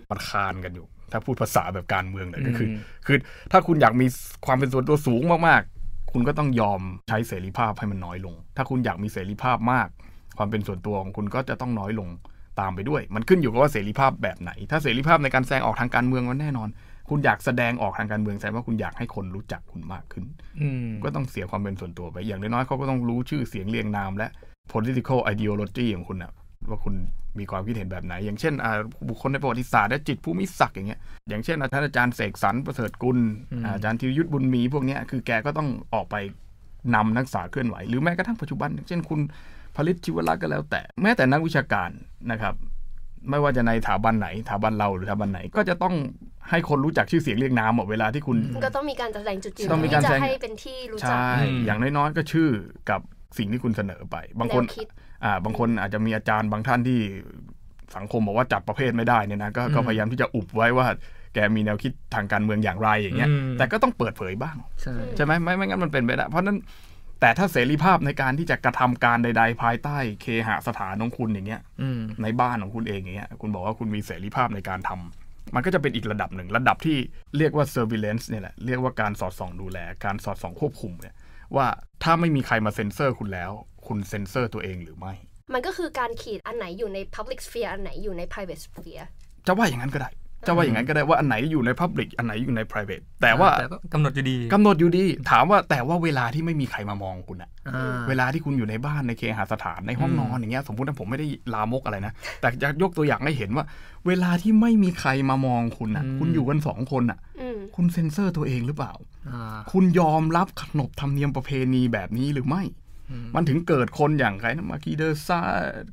มันคานกันอยู่ ถ้าพูดภาษาแบบการเมืองเนี่ยก็คือ คือ ถ้าคุณอยากมีความเป็นส่วนตัวสูงมากๆ คุณก็ต้องยอมใช้เสรีภาพให้มันน้อยลง ถ้าคุณอยากมีเสรีภาพมาก ความเป็นส่วนตัวของคุณก็จะต้องน้อยลงตามไปด้วย มันขึ้นอยู่กับว่าเสรีภาพแบบไหน ถ้าเสรีภาพในการแสดงออกทางการเมืองมันแน่นอน คุณอยากแสดงออกทางการเมืองแสดงว่าคุณอยากให้คนรู้จักคุณมากขึ้นก็ต้องเสียความเป็นส่วนตัวไป อย่างน้อยๆเขาก็ต้องรู้ชื่อเสียงเรียงนามและ political ideology ของคุณนะว่าคุณมีความคิดเห็นแบบไหน อย่างเช่น บุคคลในประวัติศาสตร์และจิตผู้มิศัก์อย่างเงี้ย อย่างเช่นอาจารย์อาจารย์เสกสรร ประเสริฐกุล อาจารย์ธีรยุทธบุญมี พวกเนี้ย คือแกก็ต้องออกไปนำนักศึกษาเคลื่อนไหว หรือแม้กระทั่งปัจจุบันเช่น คุณผลิตชีวรักษ์ก็แล้วแต่ แม้แต่นักวิชาการนะครับ ไม่ว่าจะในสถาบันไหนสถาบันเราหรือสถาบันไหน ก็จะต้องให้คนรู้จักชื่อเสียงเรียกนามหมดเวลาที่คุณ ก็ต้องมีการแสดงจุดยืนที่จะให้เป็นที่รู้จักใช่อย่างน้อยๆก็ชื่อกับสิ่งที่คุณเสนอไป บางคนอ่าบางคนอาจจะมีอาจารย์บางท่านที่สังคมบอกว่า จัดประเภทไม่ได้เนี่ยนะก็พยายามที่จะอุบไว้ว่าแกมีแนวคิดทางการเมืองอย่างไรอย่างเงี้ยแต่ก็ต้องเปิดเผยบ้างใช่ไหมไม่ไม่งั้นมันเป็นไปได้ เพราะนั้นแต่ถ้าเสรีภาพในการที่จะกระทำการใด ๆ ภายใต้เคหสถานของคุณอย่างเงี้ยในบ้านของคุณเองอย่างเงี้ยคุณบอกว่าคุณมีเสรีภาพในการทำ มันก็จะเป็นอีกระดับหนึ่งระดับที่เรียกว่า surveillance เนี่ยแหละเรียกว่าการสอดส่องดูแลการสอดส่อง ควบคุมเนี่ยว่าถ้าไม่มีใครมาเซ็นเซอร์คุณแล้ว คุณเซ็นเซอร์ตัวเองหรือไม่ มันก็คือการขีดอันไหนอยู่ใน Public Sphere อันไหนอยู่ใน Private Sphere จะว่าอย่างนั้นก็ได้จะว่าอย่างนั้นก็ได้ว่าอันไหนอยู่ใน Public อันไหนอยู่ใน private แต่ว่ากำหนดอยู่ดีกำหนดอยู่ดี ถามว่าแต่ว่าเวลาที่ไม่มีใครมามองคุณอะเวลาที่คุณอยู่ในบ้านในเคหสถานในห้องนอนอย่างเงี้ยสมมติว่าผมไม่ได้ลามกอะไรนะแต่จะยกตัวอย่างให้เห็นว่า เวลาที่ไม่มีใครมามองคุณอะคุณอยู่กันสองคนอะคุณเซ็นเซอร์ตัวเองหรือเปล่าคุณยอมรับขนบธรรมเนียมประเพณีแบบนี้หรือไม่ มันถึงเกิดคนอย่างไรนะมาคีเดอร์ซา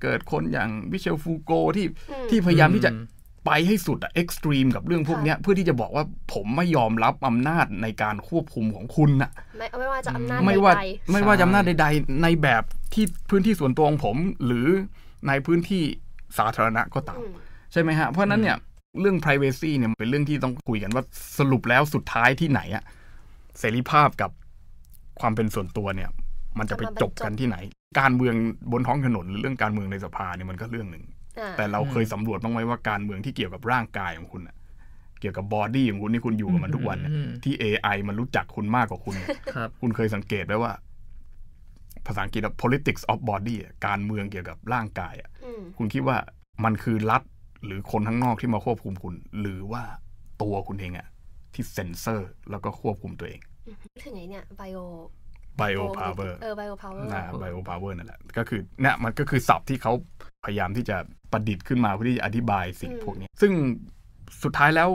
เกิดคนอย่างวิเชลฟูโกที่ที่พยายามที่จะไปให้สุดอะเอ็กซ์ตรีมกับเรื่องพวกนี้เพื่อที่จะบอกว่าผมไม่ยอมรับอำนาจในการควบคุมของคุณอะไม่ไม่ว่าจะอำนาจไม่ว่าไม่ว่าจะอำนาจใด ๆ ในแบบที่พื้นที่ส่วนตัวของผมหรือในพื้นที่สาธารณะก็ตาม ใช่ไหมฮะ เพราะนั้นเนี่ยเรื่อง p r i เวซีเนี่ยเป็นเรื่องที่ต้องคุยกันว่าสรุปแล้วสุดท้ายที่ไหนอะเสรีภาพกับความเป็นส่วนตัวเนี่ยมันจะไปจบกันที่ไหน การเมืองบนท้องถนนหรือเรื่องการเมืองในสภาเนี่ยมันก็เรื่องหนึ่งแต่เราเคยสำรวจบ้างไหมว่าการเมืองที่เกี่ยวกับร่างกายของคุณเกี่ยวกับบอดี้ของคุณนี่คุณอยู่กับมันทุกวันที่ AI มันรู้จักคุณมากกว่าคุณ คุณเคยสังเกตไหมว่า ภาษาอังกฤษ politics of body การเมืองเกี่ยวกับร่างกายอ่ะคุณคิดว่ามันคือรัฐหรือคนข้างนอกที่มาควบคุมคุณ หรือว่าตัวคุณเองอะที่เซ็นเซอร์ แล้วก็ควบคุมตัวเองถึงไงเนี่ยไบโอไบโอพาวเวอร์เออไบโอพาวเวอร์นะไบโอพาวเวอร์นั่นแหละก็คือเนี่ยมันก็คือศัพท์ที่เขาพยายามที่จะประดิษฐ์ขึ้นมาเพื่อที่จะอธิบายสิ่งพวกนี้ ซึ่งสุดท้ายแล้ว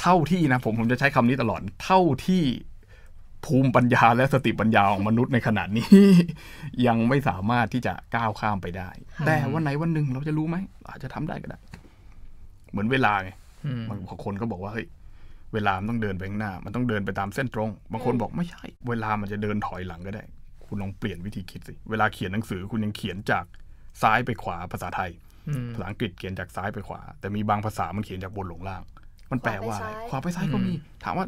เท่าที่นะผมผมจะใช้คำนี้ตลอด เท่าที่ภูมิปัญญาและสติปัญญาของมนุษย์ในขณะนี้ ยังไม่สามารถที่จะก้าวข้ามไปได้ แต่วันไหน วันหนึ่งเราจะรู้ไหม อาจจะทำได้ก็ได้ เหมือนเวลาไงบางคนก็บอกว่าเฮ้ยเวลามันต้องเดินไปข้างหน้า มันต้องเดินไปตามเส้นตรง บางคนบอกไม่ใช่ เวลามันจะเดินถอยหลังก็ได้ คุณลองเปลี่ยนวิธีคิดสิ เวลาเขียนหนังสือ คุณยังเขียนจากซ้ายไปขวาภาษาไทยภาษาอังกฤษเขียนจากซ้ายไปขวา แต่มีบางภาษามันเขียนจากบนลงล่าง มันแปลว่าอะไรขวาไปซ้ายก็มี ถามว่า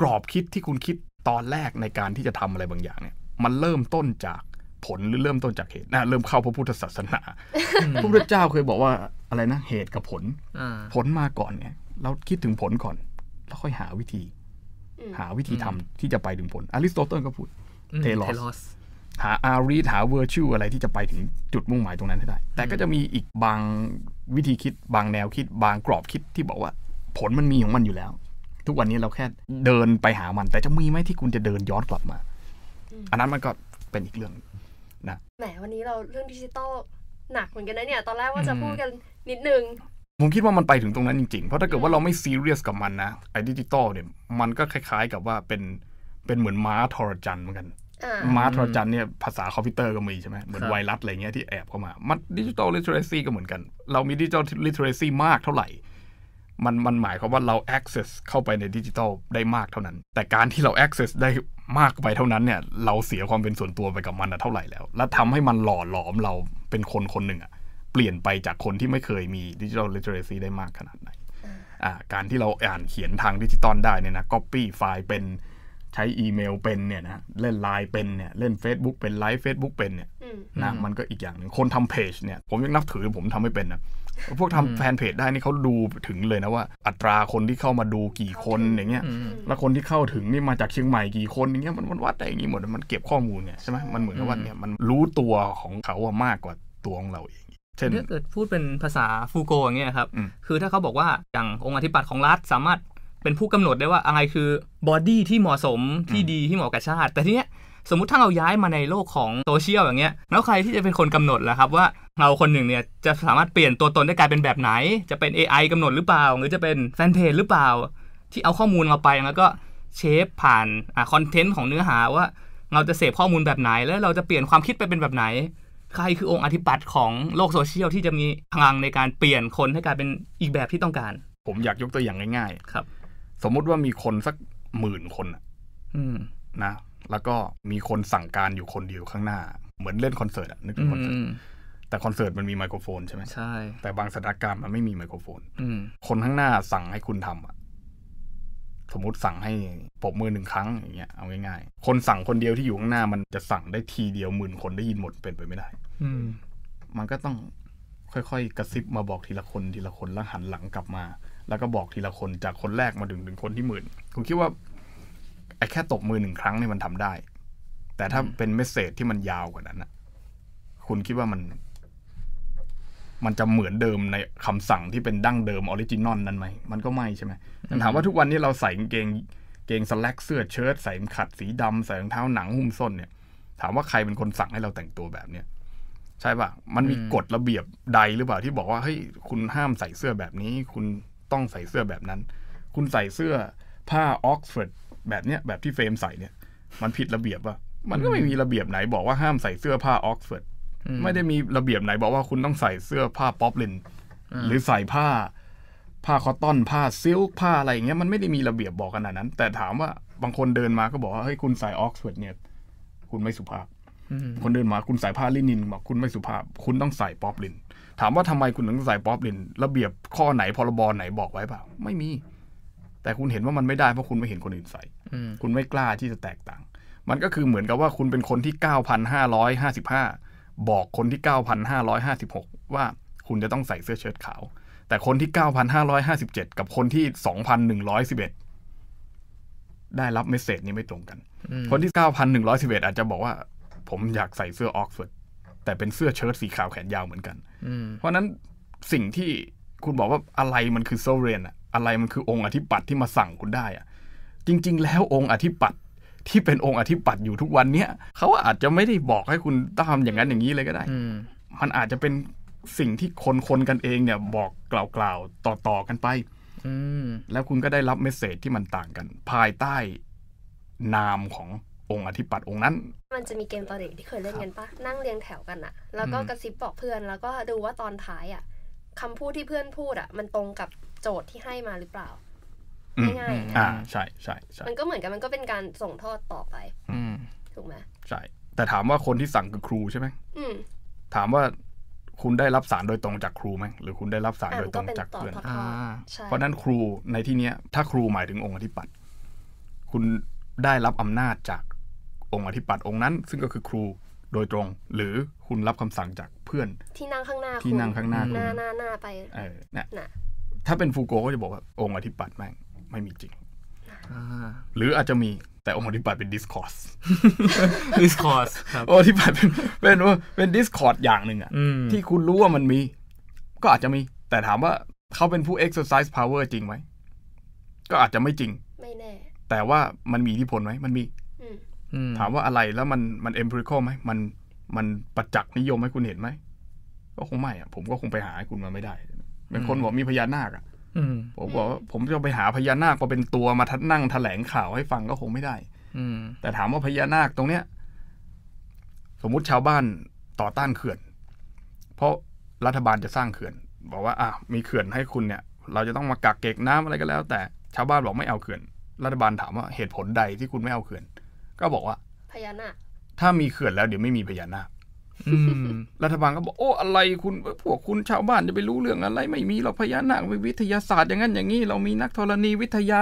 กรอบคิดที่คุณคิดตอนแรกในการที่จะทำอะไรบางอย่างเนี่ยมันเริ่มต้นจากผลหรือเริ่มต้นจากเหตุนะเริ่มเข้าพระพุทธศาสนาพระพุทธเจ้าเคยบอกว่าอะไรนะเหตุกับผลผลมาก่อนเนี่ยเราคิดถึงผลก่อนแล้วค่อยหาวิธี หาวิธีทำที่จะไปถึงผลอริสโตเติลก็พูดเทลอส หาอารีหาเวอร์ชิวอะไรที่จะไปถึงจุดมุ่งหมายตรงนั้นให้ได้ แต่ก็จะมีอีกบางวิธีคิด บางแนวคิด บางกรอบคิดที่บอกว่า ผลมันมีของมันอยู่แล้ว ทุกวันนี้เราแค่เดินไปหามัน แต่จะมีไหมที่คุณจะเดินย้อนกลับมา อันนั้นมันก็เป็นอีกเรื่อง นะแหมวันนี้เราเรื่องดิจิตอลหนักเหมือนกันนะเนี่ย ตอนแรกว่าจะพูดกันนิดนึงผมคิดว่ามันไปถึงตรงนั้นจริงๆ เพราะถ้าเกิดว่าเราไม่ซีเรียสกับมันนะไอ้ดิจิตอลเนี่ยมันก็คล้ายๆกับว่าเป็นเป็นเหมือนม้าทรจันเหมือนกันม้าทรจันเนี่ยภาษาคอมพิวเตอร์ก็มีใช่ไหมเหมือนไวรัสอะไรเงี้ยที่แอบเข้ามามันดิจิตอลลิเทเรซีก็เหมือนกัน เรามีดิจิตอลลิเทเรซีมากเท่าไหร่มันมันหมายความว่าเรา access เข้าไปในดิจิตอลได้มากเท่านั้น แต่การที่เรา access ได้มากไปเท่านั้นเนี่ยเราเสียความเป็นส่วนตัวไปกับมันนะเท่าไหร่แล้วและทำให้มันหล่อหลอมเราเป็นคนคนหนึ่งอะเปลี่ยนไปจากคนที่ไม่เคยมีดิจิทัลเลเทอเรซีได้มากขนาดไหน การที่เราอ่านเขียนทางดิจิตอลได้เนี่ยนะก๊อปปี้ไฟล์เป็นใช้อีเมลเป็นเนี่ยนะเล่นไลน์เป็นเนี่ยเล่น Facebook เป็นไลฟ์เฟซบุ๊กเป็นเนี่ยนะมันก็อีกอย่างหนึ่งคนทำเพจเนี่ย ผมยังนับถือผมทำไม่เป็นนะพวกทำแฟนเพจได้นี่เขาดูถึงเลยนะว่าอัตราคนที่เข้ามาดูกี่คนอย่างเงี้ย แล้วคนที่เข้าถึงนี่มาจากเชียงใหม่กี่คนอย่างเงี้ยมันวัดได้อย่างงี้หมดมันเก็บข้อมูลเนี่ยใช่ไหมมันเหมือนกับว่าเนี่ยมันรู้ตัวของเขาว่ามากกว่าตัวของเราเองถ้าเกิดพูดเป็นภาษาฟูโกอย่างเงี้ยครับ คือถ้าเขาบอกว่าอย่างองค์อธิปัตย์ของรัฐสามารถเป็นผู้กำหนดได้ว่าอะไรคือบอดี้ที่เหมาะสมที่ดีที่เหมาะกับชาติ แต่ทีเนี้ยสมมติถ้าเราย้ายมาในโลกของโซเชียลอย่างเงี้ยแล้วใครที่จะเป็นคนกำหนดล่ะครับ ว่าเราคนหนึ่งเนี่ยจะสามารถเปลี่ยนตัวตนได้กลายเป็นแบบไหน จะเป็น AI กำหนดหรือเปล่า หรือจะเป็นแฟนเพจหรือเปล่า ที่เอาข้อมูลเราไปแล้วก็เชฟผ่านคอนเทนต์ของเนื้อหาว่า เราจะเสพข้อมูลแบบไหน แล้วเราจะเปลี่ยนความคิดไปเป็นแบบไหนใครคือองค์อธิปัตย์ของโลก โซเชียลที่จะมีพลังในการเปลี่ยนคนให้กลายเป็นอีกแบบที่ต้องการ ผมอยากยกตัวอย่างง่าย ๆ ครับ สมมุติว่ามีคนสักหมื่นคนนะ แล้วก็มีคนสั่งการอยู่คนเดียวข้างหน้า เหมือนเล่นคอนเสิร์ตอะนึกถึงคอนเสิร์ตแต่คอนเสิร์ตมันมีไมโครโฟนใช่ไหมใช่ แต่บางสถานการณ์มันไม่มีไมโครโฟนคนข้างหน้าสั่งให้คุณทำอ่ะสมมติสั่งให้ปบมือหนึ่งครั้งอย่างเงี้ยเอาง่ายๆคน สั่งคนเดียวที่อยู่ข้างหน้ามันจะสั่งได้ทีเดียวหมื่นคนได้ยินหมดเป็นไปไม่ได้ อืมันก็ต้องค่อยๆกระซิบมาบอกทีละคนทีละคนแล้วหันหลังกลับมา แล้วก็บอกทีละคน จากคนแรกมาถึงถึงคนที่หมื่นผมคิดว่าไอ้แค่ตบมือหนึ่งครั้งเนี่ยมันทำได้ แต่ถ้าเป็นเมสเซจที่มันยาวกว่านั้นอะคุณคิดว่ามันมันจะเหมือนเดิมในคำสั่งที่เป็นดั้งเดิมออริจินอลนั้นไหม มันก็ไม่ใช่ไหมถามว่าทุกวันนี้เราใส่เกง เกงสแลกเสื้อเชิ้ตใส่ขัดสีดำใส่รองเท้าหนังหุ้มส้นเนี่ย ถามว่าใครเป็นคนสั่งให้เราแต่งตัวแบบเนี้ยใช่ปะมันมีกฎระเบียบใดหรือเปล่าที่บอกว่าเฮ้ยคุณห้ามใส่เสื้อแบบนี้ คุณต้องใส่เสื้อแบบนั้น คุณใส่เสื้อผ้าออกซฟอร์ดแบบเนี้ย แบบที่เฟรมใส่เนี่ย มันผิดระเบียบป่ะมันก็ไม่มีระเบียบไหน บอกว่าห้ามใส่เสื้อผ้าออกซฟอร์ดไม่ได้มีระเบียบไหน บอกว่าคุณต้องใส่เสื้อผ้าป๊อปลินหรือใส่ผ้า ผ้าคอตตอนผ้าซิลค์ผ้าอะไรอย่างเงี้ยมันไม่ได้มีระเบียบบอกขนาดนั้น แต่ถามว่าบางคนเดินมาก็บอกว่าเฮ้ยคุณใส่ออกซ์ฟอร์ดเนี่ย คุณไม่สุภาพคนเดินมาคุณใส่ผ้าลินินบอกคุณไม่สุภาพ คุณต้องใส่ป๊อปลินถามว่าทำไมคุณถึงใส่ป๊อปลินระเบียบข้อไหนพรบไหนบอกไว้เปล่าไม่มี แต่คุณเห็นว่ามันไม่ได้เพราะคุณไม่เห็นคนอื่นใส่คุณไม่กล้าที่จะแตกต่าง มันก็คือเหมือนกับว่าคุณเป็นคนที่เก้าพันห้าร้อยห้าสิบห้าบอกคนที่ 9,556 ว่าคุณจะต้องใส่เสื้อเชิ้ตขาว แต่คนที่ 9,557 กับคนที่ 2,111 ได้รับเมสเซจนี้ไม่ตรงกัน คนที่ 9,111 อาจจะบอกว่าผมอยากใส่เสื้อออกซฟอร์ด แต่เป็นเสื้อเชิ้ตสีขาวแขนยาวเหมือนกัน เพราะนั้นสิ่งที่คุณบอกว่าอะไรมันคือโซเรนอะอะไรมันคือองค์อธิปัตย์ที่มาสั่งคุณได้อะจริง ๆ แล้วองค์อธิปัตยที่เป็นองค์อธิปัตย์อยู่ทุกวันเนี้ยเขาอาจจะไม่ได้บอกให้คุณต้องทำอย่างนั้นอย่างนี้เลยก็ได้ มันอาจจะเป็นสิ่งที่คนคนกันเองเนี่ยบอกกล่าว่วต่ออกันไปแล้วคุณก็ได้รับเมสเซจที่มันต่างกัน ภายใต้นามขององค์อธิปัตย์องค์นั้น มันจะมีเกมตอนเด็กที่เคยเล่นกันปะนั่งเรียงแถวกันอะแล้วก็กระซิบบอกเพื่อน แล้วก็ดูว่าตอนท้ายอะคำพูดที่เพื่อนพูดอะมันตรงกับโจทย์ที่ให้มาหรือเปล่าง่ายๆอ่าใช่ใช่ใช่มันก็เหมือนกันมันก็เป็นการส่งทอดต่อไป อืมถูกไหมใช่แต่ถามว่าคนที่สั่งคือครูใช่ไหมอืมถามว่าคุณได้รับสารโดยตรงจากครูไหมหรือคุณได้รับสารโดยตรงจากเพื่อนเพราะนั้นครูในที่เนี้ยถ้าครูหมายถึงองค์อธิปัตย์คุณได้รับอำนาจจากองค์อธิปัตย์องค์นั้น ซึ่งก็คือครูโดยตรง หรือคุณรับคำสั่งจากเพื่อน ที่นั่งข้างหน้าที่นั่งข้างหน้าหน้าหน้าหน้าไปเนี่ยถ้าเป็นฟูโกก็จะบอกว่าองค์อธิปัตย์แม่งไม่มีจริงหรืออาจจะมี แต่องค์ปฏิบัติเป็น discourse discourse ครับองค์ปฏิบัติเป็น เป็นว่าเป็น discourse อย่างหนึ่งอ่ะ ที่คุณรู้ว่ามันมี ก็อาจจะมี แต่ถามว่าเขาเป็นผู้ exercise power จริงไหม ก็อาจจะไม่จริงไม่แน่แต่ว่ามันมีอิทธิพลไหม มันมีถามว่าอะไรแล้วมัน มัน empirical ไหม มัน มันประจักษ์นิยมให้คุณเห็นไหมก็คงไม่ อ่ะ ผมก็คงไปหาให้คุณมาไม่ได้ เป็นคนบอกมีพญานาคอ่ะผมบอกผมจะไปหาพญานาคมาเป็นตัวมาทัดนั่งแถลงข่าวให้ฟังก็คงไม่ได้ อืแต่ถามว่าพญานาคตรงเนี้ยสมมุติชาวบ้านต่อต้านเขื่อน เพราะรัฐบาลจะสร้างเขื่อน บอกว่า อ่ะมีเขื่อนให้คุณเนี่ย เราจะต้องมากักเก็กน้ำอะไรก็แล้ว แต่ ชาวบ้านบอกไม่เอาเขื่อน รัฐบาลถามว่าเหตุผลใดที่คุณไม่เอาเขื่อน ก็บอกว่าพญานาค ถ้ามีเขื่อนแล้วเดี๋ยวไม่มีพญานาครัฐบาลก็บอกโอ้อะไรคุณพวกคุณชาวบ้านจะไปรู้เรื่องอะไรไม่มีเราพยานาควิทยาศาสตร์ อย่างนั้นอย่างนี้เรามีนักธรณีวิทยา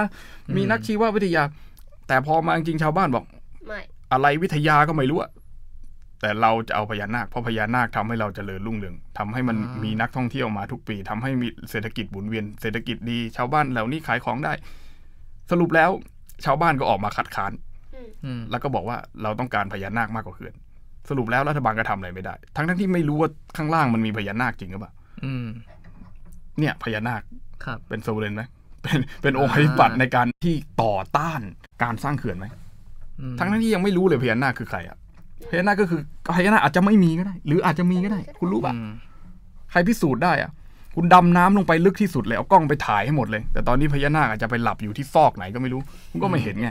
มีนักชีววิทยา แต่พอมาจริงชาวบ้านบอกอะไรวิทยาก็ไม่รู้อะแต่เราจะเอาพญานาคเพราะพญานาคทำให้เราจเจริญรุ่งเรืองทำให้มันมีนักท่องเที่ยวมาทุกปี ทำให้มีเศรษฐกิจหมุนเวียนเศรษฐกิจดีชาวบ้านเหล่านี้ขายของได้ สรุปแล้วชาวบ้านก็ออกมาคัดค้านแล้วก็บอกว่าเราต้องการพญานาคมากกว่าเขื่อนสรุปแล้วรัฐบาลก็ทำอะไรไม่ได้ ทั้งทั้งที่ไม่รู้ว่าข้างล่างมันมีพญานาคจริงหรือเปล่าเนี่ยพญานาคเป็นโซเวเรนไหมเป็นเป็นองค์ปฏิบัติในการที่ต่อต้านการสร้างเขื่อนไหมทั้งทั้งที่ยังไม่รู้เลยพญานาคคือใคร อ่ะพญานาคก็คือพญานาคอาจจะไม่มีก็ได้หรืออาจจะมีก็ได้ คุณรู้ป่ะใครพิสูจน์ได้อ่ะ คุณดำน้ำลงไปลึกที่สุดเลยเอากล้องไปถ่ายให้หมดเลย แต่ตอนนี้พญานาคอาจจะไปหลับอยู่ที่ซอกไหนก็ไม่รู้ คุณก็ไม่เห็นไง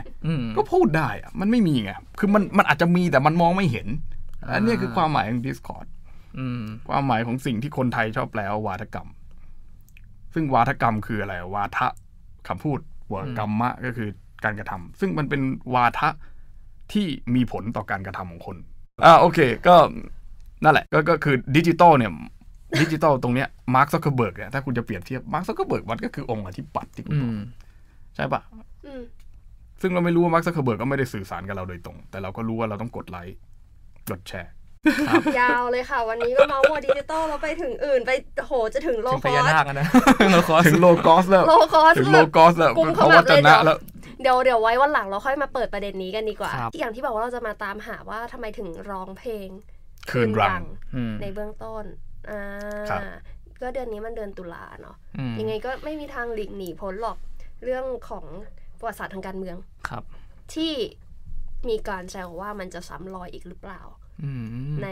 ก็พูดได้อะมันไม่มีไงคือมันมันอาจจะมีแต่มันมองไม่เห็นอันนี้คือความหมายของ Discord ความหมายของสิ่งที่คนไทยชอบแปลว่าวาทกรรม ซึ่งวาทกรรมคืออะไรวาทะคำพูดวกรรมะก็คือการกระทำซึ่งมันเป็นวาทะที่มีผลต่อการกระทำของคนอ่าโอเค ก็ นั่นแหละ ก็ก็คือดิจิตอลเนี่ย ดิจิตอลตรงเนี้ยมาร์คซักเคเบิร์กเนี่ย ถ้าคุณจะเปรียบเทียบมาร์คซักเคเบิร์กมันก็คือองค์อธิปัตย์ที่คุณบอกใช่ปะซึ่งเราไม่รู้ว่ามาร์คซักเคเบิร์กก็ไม่ได้สื่อสารกับเราโดยตรง แต่เราก็รู้ว่าเราต้องกดไลค์กดแชร์ยาวเลยค่ะ วันนี้ก็เมาว่าดิจิตอลเราไปถึงอื่น ไปโหจะถึงโลคอสถึงโลคอสแล้วโลคอสถึงโลคอสแล้วกุมเขาวัฒนะ แล้ว เดี๋ยวเดี๋ยวไว้วันหลังเราค่อยมาเปิดประเด็นนี้กันดีกว่า อย่างที่บอกว่าเราจะมาตามหาว่าทำไมถึงร้องเพลง คืนรังในเบื้องต้นอ่าก็เดือนนี้มันเดือนตุลาเนาะยังไงก็ไม่มีทางหลีกหนีพ้นหรอกเรื่องของประวัติศาสตร์ทางการเมืองครับ ที่มีการแซวว่ามันจะซ้ำรอยอีกหรือเปล่าใน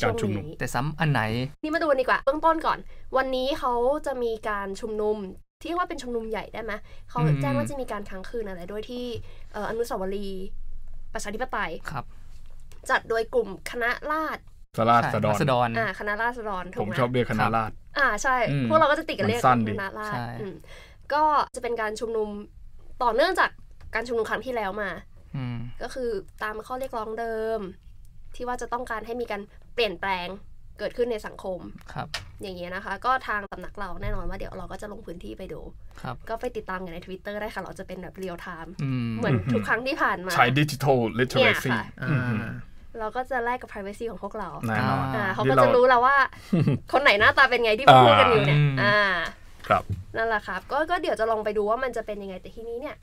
ช่วงนี้แต่ซ้ำอันไหน นี่มาดูดีกว่า เบื้องต้นก่อน วันนี้เขาจะมีการชุมนุมที่ว่าเป็นชุมนุมใหญ่ได้ไหมเขาแจ้งว่าจะมีการค้างคืนอะไรด้วยที่อนุสาวรีย์ประชาธิปไตยครับ จัดโดยกลุ่มคณะราษฎรสราษฎรอ่าคณะราษฎรผมชอบเรียกคณะราษฎรอ่าใช่พวกเราก็จะติดกันเรียกคณะราษฎรก็จะเป็นการชุมนุมต่อเนื่องจากการชุมนุมครั้งที่แล้วมาก็คือตามข้อเรียกร้องเดิม ที่ว่าจะต้องการให้มีการเปลี่ยนแปลงเกิดขึ้นในสังคมครับ อย่างเงี้ยนะคะ ก็ทางสำนักเราแน่นอนว่าเดี๋ยวเราก็จะลงพื้นที่ไปดูครับก็ไปติดตามกันใน Twitter ได้ค่ะ เราจะเป็นแบบเรียลไทม์เหมือนทุกครั้งที่ผ่านมา ใช้ดิจิทัลเลิเทอเรซีเราก็จะแลกกับ p r i เวซีของพวกเราเขาก็จะรู้แล้วว่า คนไหนหน้าตาเป็นไงที่พูดกันอยู่เนี่ยอ่านั่นแหละครับก็ก็เดี๋ยวจะลองไปดูว่ามันจะเป็นยังไงแต่ทีนี้เนี่ย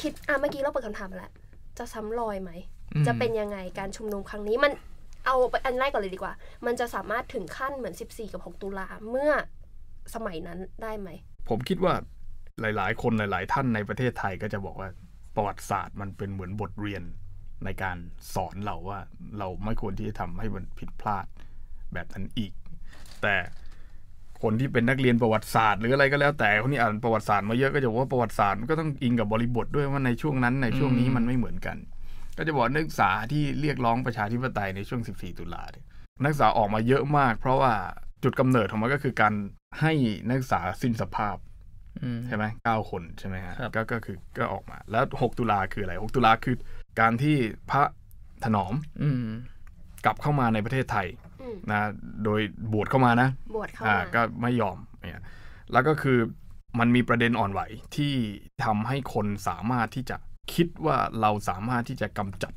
คิดอ่ะเมื่อกี้เราเปิดคำถามแล้วจะซ้ำรอยไหม จะเป็นยังไงการชุมนุมครั้งนี้มันเอาไปอันแรกก่อนเลยดีกว่า มันจะสามารถถึงขั้นเหมือน 14 กับ 6ตุลาเมื่อสมัยนั้นได้ไหม ผมคิดว่าหลาย ๆ คน หลาย ๆท่านในประเทศไทยก็จะบอกว่าประวัติศาสตร์มันเป็นเหมือนบทเรียนในการสอนเราว่า เราไม่ควรที่จะทำให้มันผิดพลาดแบบนั้นอีก แต่คนที่เป็นนักเรียนประวัติศาสตร์ หรืออะไรก็แล้วแต่คนนี้อ่านประวัติศาสตร์มาเยอะก็จะบอกว่าประวัติศาสตร์ก็ต้องอิงกับบริบทด้วยว่าในช่วงนั้นในช่วงนี้มันไม่เหมือนกัน ก็จะบอกนักศึกษาที่เรียกร้องประชาธิปไตยในช่วง 14 ตุลาเนี่ยนักศึกษาออกมาเยอะมาก เพราะว่าจุดกำเนิดของมันก็คือการให้นักศึกษาสิ้นสภาพใช่ไหมเก้าคนใช่ไหมฮะก็ก็คือก็ออกมาแล้ว 6 ตุลาคืออะไร 6 ตุลาคือ การที่พระถนอมกลับเข้ามาในประเทศไทยนะ โดยบวชเข้ามานะ บวชเข้ามาก็ไม่ยอมเนี่ยแล้วก็คือมันมีประเด็นอ่อนไหวที่ทำให้คนสามารถที่จะคิดว่าเราสามารถที่จะกำจัด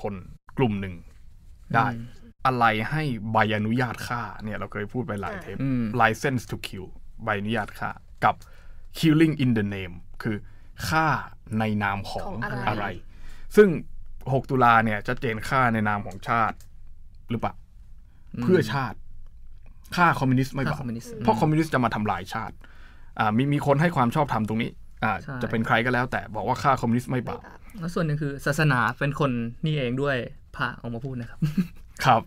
คนกลุ่มหนึ่งได้ อะไรให้ใบอนุญาตฆ่า เนี่ยเราเคยพูดไปหลายเทป license to kill ใบอนุญาตฆ่า กับ killing in the name คือฆ่าในนามของอะไร ซึ่ง 6 ตุลาเนี่ยจะเจนฆ่าในนามของชาติหรือเปล่าเพื่อชาติฆ่าคอมมิวนิสต์ไม่บาปเพราะคอมมิวนิสต์จะมาทำลายชาติมีมีคนให้ความชอบธรรมตรงนี้จะเป็นใครก็แล้ว แต่บอกว่าฆ่าคอมมิวนิสต์ไม่บาปแล้วส่วนหนึ่งคือศาสนาเป็นคนนี่เองด้วยพระออกมาพูดนะครับ ครับ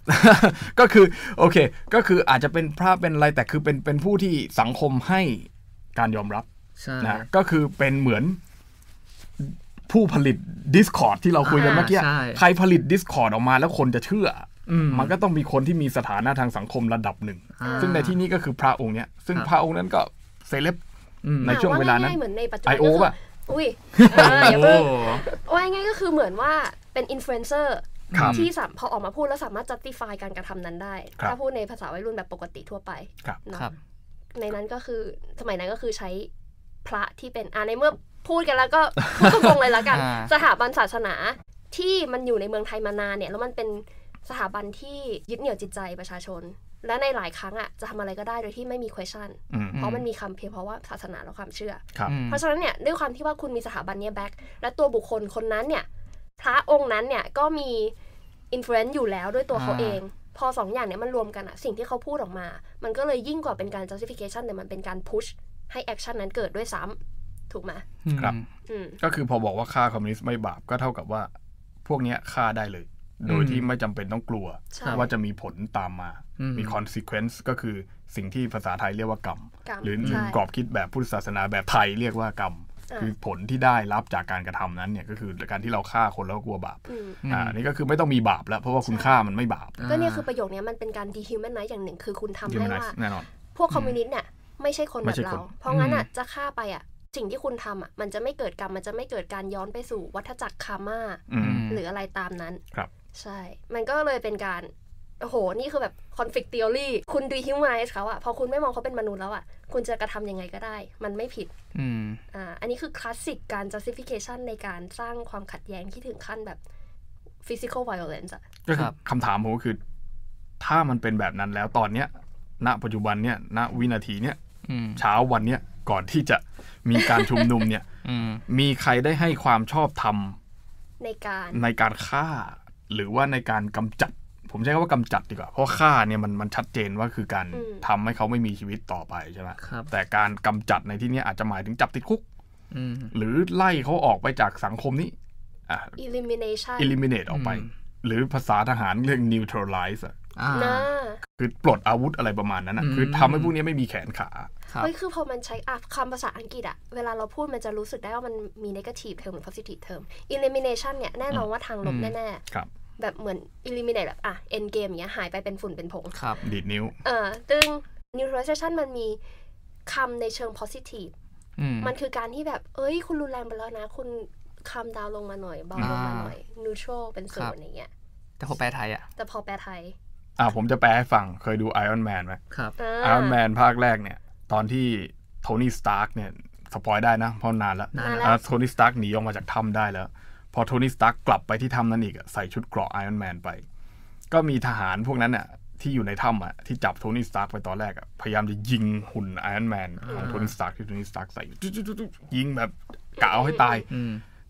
ก็คือโอเคก็คืออาจจะเป็นพระเป็นอะไร แต่คือเป็นเป็นผู้ที่สังคมให้การยอมรับนะก็คือเป็นเหมือนผู้ผลิต Discord ที่เราคุยกันเมื่อกี้ใครผลิต Discord ออกมาแล้วคนจะเชื่อมันก็ต้องมีคนที่มีสถานะทางสังคมระดับหนึ่ง ซึ่งในที่นี้ก็คือพระองค์เนี้ยซึ่งพระองค์นั้นก็เซเลบในช่วงเวลานั้นไอโอป่ะ อุ้ยอย่าเพิ่งว่าง่ายก็คือเหมือนว่าเป็นอินฟลูเอนเซอร์ที่พอออกมาพูดแล้วสามารถจัดติฟายการกระทำนั้นได้ ถ้าพูดในภาษาวัยรุ่นแบบปกติทั่วไปครับ ในนั้นก็คือสมัยนั้นก็คือใช้พระที่เป็น อ่าในเมื่อพูดกันแล้วก็พูดตรงเลยละกัน สถาบันศาสนาที่มันอยู่ในเมืองไทยมานานเนี่ย แล้วมันเป็นสถาบันที่ยึดเหนี่ยวจิตใจประชาชน และในหลายครั้งอ่ะจะทำอะไรก็ได้โดยที่ไม่มี question เพราะมันมีคำเพียงเพราะว่าศาสนาและความเชื่อ เพราะฉะนั้นเนี่ยด้วยความที่ว่าคุณมีสถาบันเนี้ยแบ็คและตัวบุคคลคนนั้นเนี่ยพระองค์นั้นเนี่ยก็มีอิทธิพลอยู่แล้วด้วยตัวเขาเอง พอสองอย่างเนี้ยมันรวมกันอะสิ่งที่เขาพูดออกมา มันก็เลยยิ่งกว่าเป็นการ justification แต่มันเป็นการ push ให้ action นนั้นเกิดด้วยซ้ำถูกไหมครับก็คือพอบอกว่าฆ่าคอมมิวนิสต์ไม่บาปก็เท่ากับว่าพวกเนี้ยฆ่าได้เลยโดยที่ไม่จำเป็นต้องกลัวว่าจะมีผลตามมา มีคอน s คว u e นซ์ก็คือสิ่งที่ภาษาไทยเรียกว่ากรรม หรือกรอบคิดแบบพุทธศาสนาแบบไทยเรียกว่ากรรม คือผลที่ได้รับจากการกระทำนั้นเนี่ยก็คือการที่เราฆ่าคนแล้วกลัวบาปอ่านี่ก็คือไม่ต้องมีบาป แล้วเพราะว่าคุณฆ่ามันไม่บาป ก็เนี่ยคือประโยคนี้มันเป็นการดีฮิวแมนไนซ์อย่างหนึ่งคือคุณทำให้ว่า พวกคอมมิวนิสต์เนี่ยไม่ใช่คนแบบเรา เพราะงั้นอ่ะจะฆ่าไปอ่ะสิ่งที่คุณทำอ่ะมันจะไม่เกิดกรรมมันจะไม่เกิดการย้อนไปสู่วัฏจักรคามาหรืออะไรตามนั้นครับใช่ มันก็เลยเป็นการ โอ้โห นี่คือแบบคอนฟ lict theory คุณดีฮิวไมส์เขาอะพอคุณไม่มองเขาเป็นมนุษย์แล้วอะคุณจะกระทำยังไงก็ได้ มันไม่ผิดอ่าอันนี้คือคลาสสิกการ justification ในการสร้างความขัดแย้งที่ถึงขั้นแบบ physical violence อะก็คือคำถามผมก็คือ ถ้ามันเป็นแบบนั้นแล้วตอนเนี้ย ณ ปัจจุบันเนี้ย ณ วินาทีเนี้ยเช้าวันเนี้ย ก่อนที่จะมีการชุมนุมเนี่ยมีใครได้ให้ความชอบธรรมในการในการฆ่าหรือว่าในการกำจัดผมใช้คำว่ากำจัดดีกว่า เพราะฆ่าเนี่ยมันมันชัดเจนว่าคือการทำให้เขาไม่มีชีวิตต่อไปใช่ไหมแต่การกำจัดในที่นี้อาจจะหมายถึงจับติดคุกหรือไล่เขาออกไปจากสังคมนี้อ elimination eliminate ออกไป หรือภาษาทหารเรื่อง neutralize คือปลดอาวุธอะไรประมาณนั้นนะ คือทำให้พวกนี้ไม่มีแขนขาเฮ้ย คือพอมันใช้คำภาษาอังกฤษอะเวลาเราพูดมันจะรู้สึกได้ว่ามันมี negative term หรือ positive term elimination เนี่ยแน่นอนว่าทางลบแน่ๆ แบบเหมือน eliminate แบบอะ end game เนี้ยหายไปเป็นฝุ่นเป็นผง ครับ ดีดนิ้ว เออ ตึง neutralization มันมีคำในเชิง positive มันคือการที่แบบ เอ้ย คุณรุนแรงไปแล้วนะ คุณคำดาวลงมาหน่อยเบาลงมาหน่อย neutral เป็นศูนย์อย่างเงี้ยแต่พอแปลไทยอะแต่พอแปลไทยอ่าผมจะแปลให้ฟัง เคยดูไอออนแมนไหมครับไอออนแมนภาคแรกเนี่ย ตอนที่โทนี่สตาร์กเนี่ย สปอยได้นะ เพราะนานแล้วนนาแล้วโทนี่สตาร์กหนีออกมาจากถ้ำได้แล้ว พอโทนี่สตาร์กกลับไปที่ถ้ำนั้นอีกใส่ชุดเกราะไอออนแมนไป ก็มีทหารพวกนั้นอ่ะที่อยู่ในถ้ำอ่ะที่จับโทนี่สตาร์กไปตอนแรกอ่ะ พยายามจะยิงหุ่นไอออนแมนของโทนี่สตาร์กที่โทนี่สตาร์กใส่ ยิงแบบกะเอาให้ตาย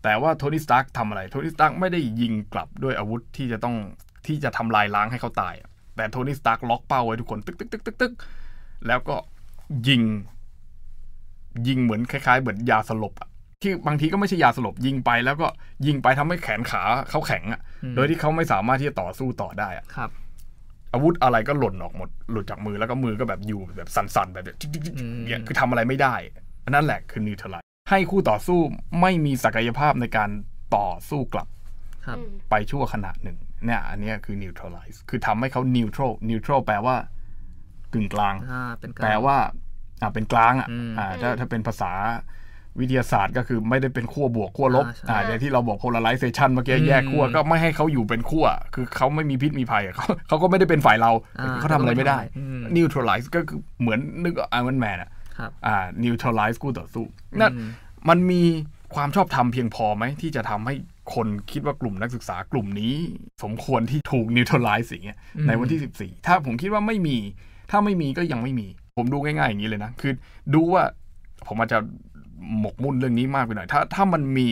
แต่ว่าโทนี่สตาร์กทำอะไร โทนี่สตาร์กไม่ได้ยิงกลับด้วยอาวุธที่จะต้องที่จะทำลายล้างให้เขาตายอ่ะแต่โทนี่สตาร์กล็อกเป้าไว้ทุกคนตึกตึกตึกตึกตึกแล้วก็ยิง ยิงเหมือนคล้าย ๆ เหมือนยาสลบอะที่บางทีก็ไม่ใช่ยาสลบยิงไปแล้วก็ยิงไปทำให้แขนขาเขาแข็งอะโดยที่เขาไม่สามารถที่จะต่อสู้ต่อได้อะครับ อาวุธอะไรก็หล่นออกหมด หลุดจากมือแล้วก็มือก็แบบอยู่แบบสั่นๆ แบบจิ๊กจิ๊กเนี่ยคือทำอะไรไม่ได้นั่นแหละคือนิวทรัลให้คู่ต่อสู้ไม่มีศักยภาพในการต่อสู้กลับไปชั่วขณะหนึ่งเนี่ยอันนี้คือ neutralize คือทำให้เขา neutral neutral แปลว่า กึ่งกลางแปลว่า อ่าเป็นกลางอ่ะถ้าถ้าเป็นภาษา วิทยาศาสตร์ก็คือไม่ได้เป็นขั้วบวกขั้วลบอ่าอย่างที่เราบอก polarization เมื่อกี้แยกขั้วก็ไม่ให้เขาอยู่เป็นขั้วคือเขาไม่มีพิษมีภัยเขาเขาก็ไม่ได้เป็นฝ่ายเราเขาทำอะไรไม่ได้ neutralize ก็คือ เหมือนนึกไอวันแมนอ่ะอ่า neutralize กู้ต่อสู้นั่นมันมีความชอบธรรมเพียงพอไหมที่จะทำให้คนคิดว่ากลุ่มนักศึกษากลุ่มนี้สมควรที่ถูกนิวทรไลซ์สิ่งนี้ในวันที่ 14 ถ้าผมคิดว่าไม่มี ถ้าไม่มีก็ยังไม่มี ผมดูง่ายๆอย่างนี้เลยนะ คือดูว่าผมอาจจะหมกมุ่นเรื่องนี้มากไปหน่อย ถ้าถ้ามันมี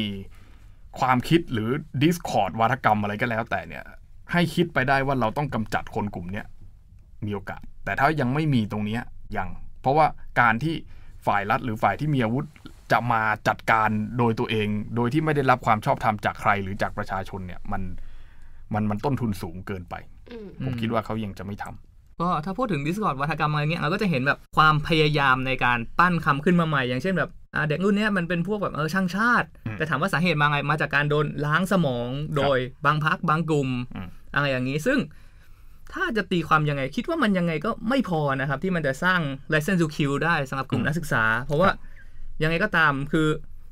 ความคิดหรือ Discord วาทกรรมอะไรก็แล้ว แต่เนี่ย ให้คิดไปได้ว่าเราต้องกำจัดคนกลุ่มเนี้มีโอกาส แต่ถ้ายังไม่มีตรงเนี้ยังเพราะว่าการที่ฝ่ายรัฐหรือฝ่ายที่มีอาวุธจะมาจัดการโดยตัวเองโดยที่ไม่ได้รับความชอบธรรมจากใคร หรือจากประชาชนเนี่ย มันมันมันต้นทุนสูงเกินไป ผมคิดว่าเขายังจะไม่ทำก็ถ้าพูดถึง Discord วัฒกรรมอะไรเงี้ยเราก็จะเห็นแบบ ความพยายามในการปั้นคำขึ้นมาใหม่ อย่างเช่นแบบเด็กรุ่นนี้มันเป็นพวกแบบเออช่างชาติ แต่ถามว่าสาเหตุมาไงมาจากการโดนล้างสมองโดยบางพักบางกลุ่มอะไรอย่างนี้ซึ่งถ้าจะตีความยังไงคิดว่ามันยังไงก็ไม่พอนะครับ ที่มันจะสร้าง license to kill ได้สำหรับกลุ่มนักศึกษาเพราะว่ายังไงก็ตามคือ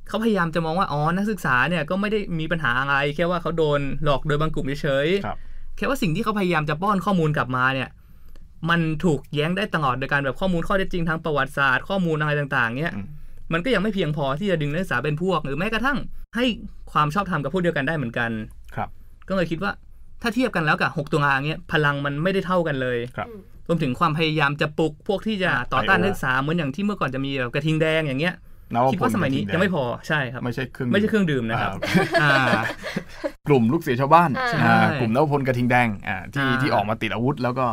เขาพยายามจะมองว่า อ๋อ นักศึกษาเนี่ยก็ไม่ได้มีปัญหาอะไร แค่ว่าเขาโดนหลอกโดยบางกลุ่มเฉยๆแค่ว่าสิ่งที่เขาพยายามจะป้อนข้อมูลกลับมาเนี่ย มันถูกแย้งได้ตลอดโดยการแบบข้อมูลข้อเท็จจริงทางประวัติศาสตร์ ข้อมูลอะไรต่างๆเนี่ยมันก็ยังไม่เพียงพอที่จะดึงนักศึกษาเป็นพวก หรือแม้กระทั่งให้ความชอบธรรมกับพวกเดียวกันได้เหมือนกันครับ ก็เลยคิดว่าถ้าเทียบกันแล้วกับ 6ตัวงานเนี่ยพลังมันไม่ได้เท่ากันเลยครับรวมถึงความพยายามจะปลุกพวกที่จะต่อต้านนักศึกษาเหมือนอย่างที่เมื่อก่อนจะมีแบบกระทิงแดงอย่างเงี้ยนคิดว่าสมัยนี้ยังไม่พอใช่ครับไม่ใช่เครื่องไม่ใช่เครื่องดื่มนะครับ กลุ่มลูกเสือชาวบ้านกลุ่มนวพลกระทิงแดงที่ที่ออกมาติดอาวุธ แล้วก็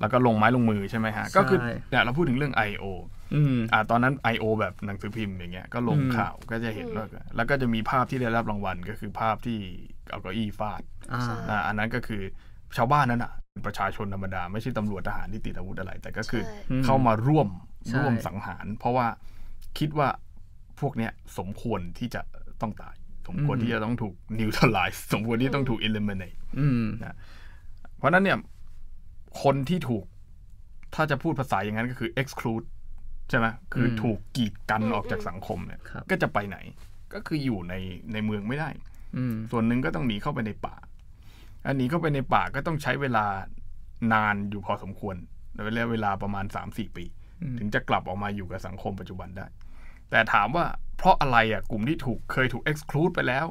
แล้วก็ลงไม้ลงมือใช่ไหมฮะก็คือเนี่ยเราพูดถึงเรื่อง i โอ่า ตอนนั้น I.O. แบบหนังสือพิมพ์อย่างเงี้ยก็ลงข่าวก็จะเห็นว่าแล้วก็จะมีภาพที่ได้รับรางวัลก็คือภาพที่เอาก้าอี้ฟาดอันนั้นก็คือชาวบ้านนั้นอ่ะประชาชนธรรมดาไม่ใช่ตำรวจทหารที่ติดอาวุธอะไรแต่ก็คือ เข้ามาร่วมร่วมสังหาร เพราะว่าคิดว่าพวกเนี้ยสมควรที่จะต้องตาย สมควรที่จะต้องถูกนิวทรัลไลซ์สมควรที่ต้องถูกอิลิเมเนตนะเพราะนั้นเนี่ย คนที่ถูก ถ้าจะพูดภาษาอย่างนั้นก็คือ exclude ใช่ไหมคือถูกกีดกันออกจากสังคมเนี่ยก็จะไปไหน ก็คืออยู่ในในเมืองไม่ได้ส่วนหนึ่งก็ต้องหนีเข้าไปในป่า อันนี้เข้าไปในป่าก็ต้องใช้เวลานานอยู่พอสมควรรียกเวลาประมาณสามสี่ปี ถึงจะกลับออกมาอยู่กับสังคมปัจจุบันได้แต่ถามว่าเพราะอะไรอ่ะกลุ่มที่ถูกเคยถูกเอ็กซ์คลูดไปแล้ว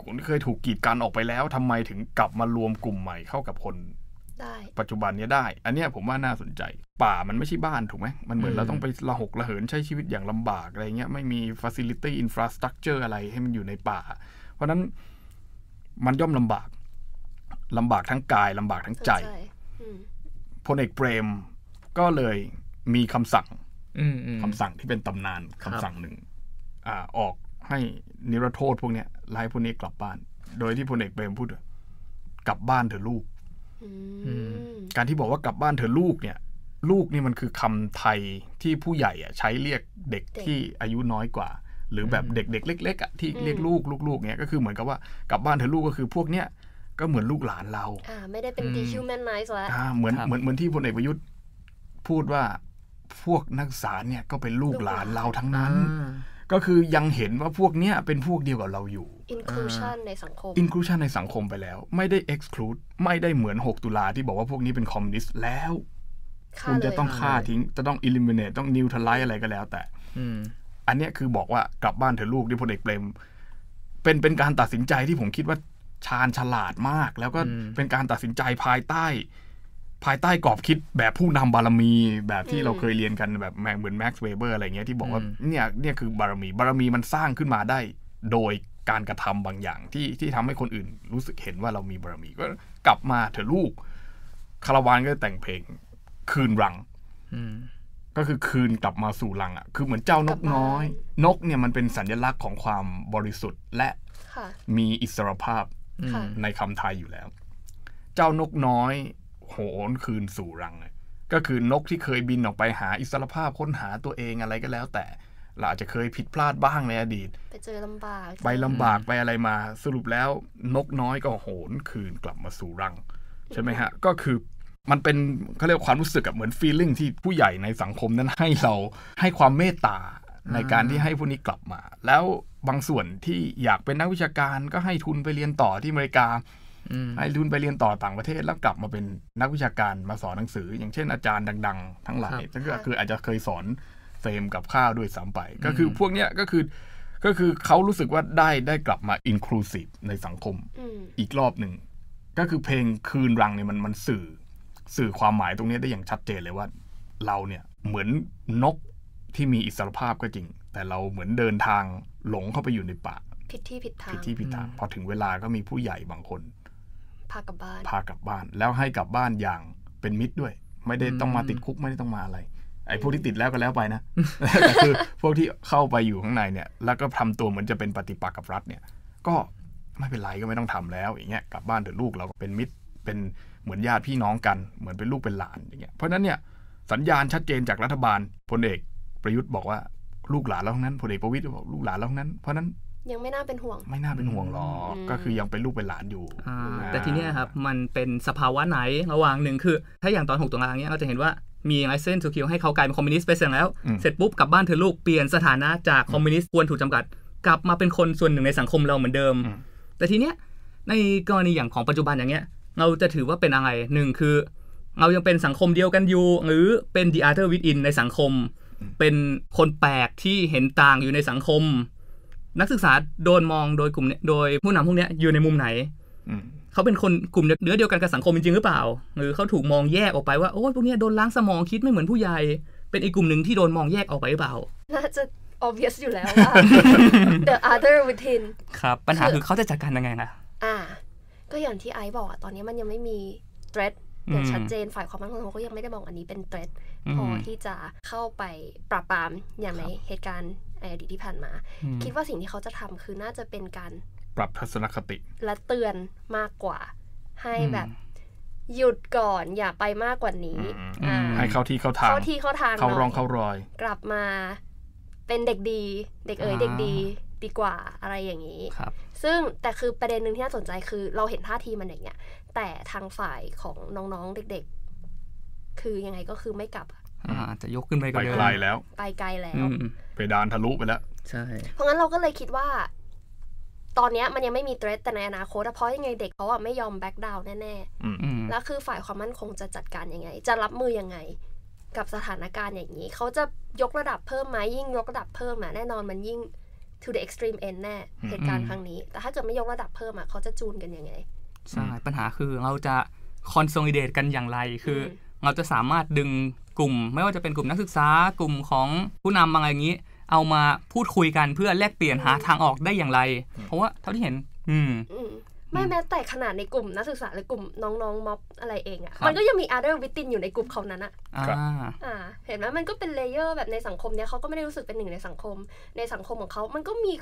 กลุ่มที่เคยถูกกีดกันออกไปแล้ว ทำไมถึงกลับมารวมกลุ่มใหม่เข้ากับคนปัจจุบันนี้ได้ อันนี้ผมว่าน่าสนใจ ป่ามันไม่ใช่บ้านถูกไหมมันเหมือนเราต้องไประหกระเหินใช้ชีวิตอย่างลำบากอะไรเงี้ยไม่มีฟสซิลิตี้อินฟราสตรักเจอะไรให้มันอยู่ในป่า เพราะนั้นมันย่อมลำบากลำบากทั้งกายลำบากทั้งใจพลเอกเปรมก็เลยมีคำสั่งคำสั่งที่เป็นตำนานคำสั่งหนึ่งออกให้นิรโทษพวกเนี้ยไล่พวกนี้กลับบ้าน โดยที่พลเอกเปรมพูดกลับบ้านเถอะลูกการที่บอกว่ากลับบ้านเถอะลูก เนี่ย ลูกนี่มันคือคำไทยที่ผู้ใหญ่ อ่ะ ใช้เรียกเด็กที่อายุน้อยกว่า หรือแบบเด็กๆเล็กๆอ่ะที่เรียกลูก ลูกๆเนี่ยก็คือเหมือนกับว่ากลับบ้านเถอะลูกก็คือพวกเนี้ยก็เหมือนลูกหลานเราอ่าไม่ได้เป็นดีฮิวแมนไนซ์แล้วอ่าเหมือนเหมือนเหมือนที่พลเอกประยุทธ์ พูดว่าพวกนักศึกษาเนี่ยก็เป็นลูกหลานเราทั้งนั้น ก็คือยังเห็นว่าพวกเนี้ยเป็นพวกเดียวกับเราอยู่ inclusion ในสังคม inclusion ในสังคมไปแล้ว ไม่ได้ exclude ไม่ได้เหมือน 6 ตุลาที่บอกว่าพวกนี้เป็นคอมมิวนิสต์แล้วคุณจะต้องฆ่าทิ้งจะต้อง eliminate ต้อง neutralize อะไรก็แล้วแต่อันเนี้ยคือบอกว่ากลับบ้านเถอะลูกที่พลเอกเปรมเป็นเป็นการตัดสินใจที่ผมคิดว่าชาญฉลาดมาก แล้วก็เป็นการตัดสินใจภายใต้ภายใต้กรอบคิดแบบผู้นำบารมีแบบที่เราเคยเรียนกันแบบเหมือนแม็กซ์เวเบอร์อะไรเงี้ย ที่บอกว่าเนี่ยเนี่ยคือบารมี บารมีมันสร้างขึ้นมาได้ โดยการกระทำบางอย่างที่ที่ทำให้คนอื่นรู้สึกเห็นว่าเรามีบารมี ก็กลับมาเถอะลูกคารวานก็แต่งเพลง คืนรังก็คือคืนกลับมาสู่รังอ่ะ คือเหมือนเจ้านกน้อย นกเนี่ยมันเป็นสัญลักษณ์ของความบริสุทธิ์ และมีอิสรภาพในคำไทยอยู่แล้ว เจ้านกน้อยโหนคืนสู่รัง ก็คือนกที่เคยบินออกไปหาอิสรภาพค้นหาตัวเองอะไรก็แล้ว แต่เราอาจจะเคยผิดพลาดบ้างในอดีต ไปเจอลำบากไปลำบากไปอะไรมา สรุปแล้วนกน้อยก็โหนคืนกลับมาสู่รัง ใช่ไหมฮะก็คือมันเป็นเขาเรียกความรู้สึกกับเหมือนฟีลลิ่งที่ผู้ใหญ่ในสังคมนั้นให้เราให้ความเมตตาในการที่ให้พวกนี้กลับมา แล้วบางส่วนที่อยากเป็นนักวิชาการก็ให้ทุนไปเรียนต่อที่อเมริกาให้ทุนไปเรียนต่อต่างประเทศแล้วกลับมาเป็นนักวิชาการมาสอนหนังสืออย่างเช่นอาจารย์ดัง ๆ ทั้งหลายก็คืออาจจะเคยสอนเฟรมกับข้าวด้วยซ้ำไป ก็คือพวกเนี้ยก็คือก็คือเขารู้สึกว่าได้ได้กลับมาอินคลูซีฟในสังคมอีกรอบหนึ่ง ก็คือเพลงคืนรังเนี่ยมันมันสื่อ สื่อความหมายตรงนี้ได้อย่างชัดเจนเลยว่า เราเนี่ยเหมือนนกที่มีอิสรภาพก็จริง แต่เราเหมือนเดินทางหลงเข้าไปอยู่ในป่าผิดที่ผิดทางผิดที่ผิดทางพอถึงเวลาก็มีผู้ใหญ่บางคนพากลับบ้านพากลับบ้านแล้วให้กลับบ้านอย่างเป็นมิตรด้วย ไม่ได้ต้องมาติดคุกไม่ได้ต้องมาอะไร ไอ้พวกที่ติดแล้วก็แล้วไปนะแต่คือ พวกที่เข้าไปอยู่ข้างในเนี่ยแล้วก็ทำตัวเหมือนจะเป็นปฏิปักษ์กับรัฐเนี่ยก็ไม่เป็นไรก็ไม่ต้องทำแล้วอย่างเงี้ยกลับบ้านเถอะลูกเราเป็นมิตรเป็นเหมือนญาติพี่น้องกัน เหมือนเป็นลูกเป็นหลานอย่างเงี้ยเพราะนั้นเนี่ยสัญญาณชัดเจนจากรัฐบาลพลเอกประยุทธ์บอกว่าลูกหลานเราทั้งนั้นพลเอกประวิตยบอกลูกหลานเราทั้งนั้นเพราะนั้นยังไม่น่าเป็นห่วงไม่น่าเป็นห่วงหรอกก็คือยังเป็นลูกเป็นหลานอยู่แต่ทีเนี้ยครับมันเป็นสภาวะไหนระหว่างหนึ่งคือถ้าอย่างตอนหกตุลาเนี้ยเราจะเห็นว่ามีไอเซนสทูคิวให้เขากลายเป็นคอมมิวนิสต์ไปเสร็จแล้วเสร็จปุ๊บกลับบ้านเธอลูกเปลี่ยนสถานะจากคอมมิวนิสต์ควรถูกจำกัด กลับมาเป็นคนส่วนหนึ่งในสังคมเราเหมือนเดิม แต่ทีเนี้ยในกรณีอย่างของปัจจุบันอย่างเงี้ย เราจะถือว่าเป็นอะไรหนึ่งคือเรายังเป็นสังคมเดียวกันอยู่ หรือเป็น the other within ในสังคม เป็นคนแปลกที่เห็นต่างอยู่ในสังคมนักศึกษาโดนมองโดยกลุ่มโดยผู้นำพวกนี้อยู่ในมุมไหนเขาเป็นคนกลุ่มเนื้อเดียวกันกับสังคมจริงหรือเปล่าหรือเขาถูกมองแยกออกไปว่า โอ้พวกนี้โดนล้างสมองคิดไม่เหมือนผู้ใหญ่เป็นอีกกลุ่มหนึ่งที่โดนมองแยกออกไปหรือเปล่า น่าจะ obvious อยู่แล้วว่า the other within ครับปัญหาคือเขาจะจัดการยังไงนะอ่า ก็อย่างที่ไอซ์บอกตอนนี้มันยังไม่มี threat อย่างชัดเจนฝ่ายความมั่นคงเขาก็ยังไม่ได้มองอันนี้เป็น t h r e a พอที่จะเข้าไปปราบปรามอย่างในเหตุการณ์ในอดีตที่ผ่านมา คิดว่าสิ่งที่เขาจะทำคือน่าจะเป็นการปรับทัศนคติและเตือนมากกว่าให้แบบหยุดก่อนอย่าไปมากกว่านี้ให้เข้าที่เข้าทางเข้าที่เข้าทางเข้ารองเข้ารอย กลับมา เป็นเด็กดี เด็กเอ๋ยเด็กดีดีกว่าอะไรอย่างนี้ครับ ซึ่งแต่คือประเด็นหนึ่งที่น่าสนใจคือเราเห็นท่าทีมันอย่างเงี้ยแต่ทางฝ่ายของน้องๆเด็ก ๆ คือยังไงก็คือไม่กลับจะยกขึ้นไปไกลแล้ว ไปไกลแล้วไปดานทะลุไปแล้วใช่ เพราะงั้นเราก็เลยคิดว่า ตอนนี้มันยังไม่มีเทรดแต่ในอนาคตเพราะยังไงเด็กเขาอะไม่ยอมแบ็กดาวน์แน่ๆแล้วคือฝ่ายความมั่นคงจะจัดการยังไง จะรับมือยังไง กับสถานการณ์อย่างนี้ เขาจะยกระดับเพิ่มไหม ยิ่งยกระดับเพิ่มอะแน่นอนมันยิ่ง to the extreme end แน่ เหตุการณ์ครั้งนี้แต่ถ้าเกิดไม่ยกระดับเพิ่มอะเขาจะจูนกันยังไงใช่ปัญหาคือ เราจะคอนโซลิเดตกันอย่างไรคือเราจะสามารถดึงกลุ่ม ไม่ว่าจะเป็นกลุ่มนักศึกษากลุ่มของผู้นำอะไรอย่างนี้ เอามาพูดคุยกันเพื่อแลกเปลี่ยนหาทางออกได้อย่างไร เพราะว่าเท่าที่เห็นอืมไม่แม้แต่ขนาดในกลุ่มนักศึกษาหรือกลุ่มน้องๆม็อบอะไรเองอะ่ะมันก็ยังมีอาร์เดอร์วิตินอยู่ในกลุ่มเขานั้นอะ่ะเห็นไหมมันก็เป็นเลเยอร์แบบในสังคมเนี้ยเขาก็ไม่ได้รู้สึกเป็นหนึ่งในสังคมในสังคมของเขามันก็มี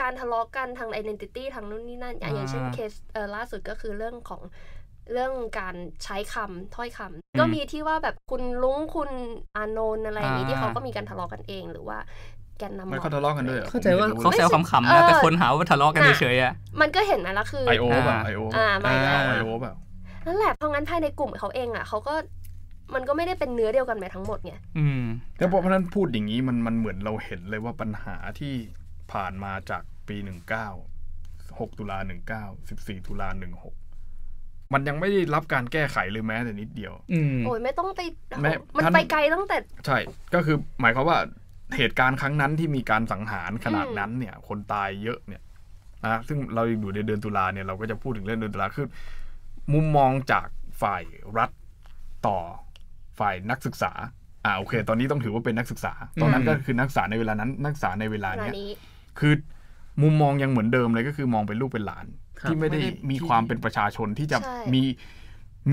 การทะเลาะกันทางไอดีนิตี้ทางนู้นนี่นั่น อย่างเช่นเคสล่าสุดก็คือเรื่องของเรื่องการใช้คำถ้อยคำ ก็มีที่ว่าแบบคุณลุงคุณอานนท์อะไรอย่างนี้ ที่เขาก็มีการทะเลาะกันเองหรือว่า แกนนำมันเขาทะเลาะกันด้วยเข้าใจว่าเขาแซวขำๆนะแต่คนหาว่าทะเลาะกันเฉยๆอ่ะมันก็เห็นนะแล้วคือไอโอแบบไอโออ่าไม่ไอโอแบบนั่นแหละ เพราะงั้นภายในกลุ่มเขาเองอ่ะเขาก็มันก็ไม่ได้เป็นเนื้อเดียวกันไปทั้งหมดไงอืมแต่เพราะนั้นพูดอย่างนี้มันมันเหมือนเราเห็นเลยว่าปัญหาที่ผ่านมาจากปีหนึ่งเก้าหกตุลาหนึ่งเก้าสิบสี่ตุลาหนึ่งหกมันยังไม่ได้รับการแก้ไข เลยแม้แต่นิดเดียว โอ้ยไม่ต้องไป มันไปไกลตั้งแต่ ใช่ ก็คือหมายความว่าเหตุการณ์ครั้งนั้นที่มีการสังหารขนาดนั้นเนี่ย คนตายเยอะเนี่ยนะซึ่งเราอยู่ในเดือนตุลาเนี่ยเราก็จะพูดถึงเรื่องเดือนตุลาคือมุมมองจากฝ่ายรัฐต่อ ฝ่ายนักศึกษาอ่าโอเค ตอนนี้ต้องถือว่าเป็นนักศึกษาตอนนั้นก็คือนักศึกษาในเวลานั้นนักศึกษาในเวลาเนี้ยคือมุมมองยังเหมือนเดิมเลยก็คือมองเป็นลูกเป็นหลานที่ไม่ได้มีความเป็นประชาชนที่จะมี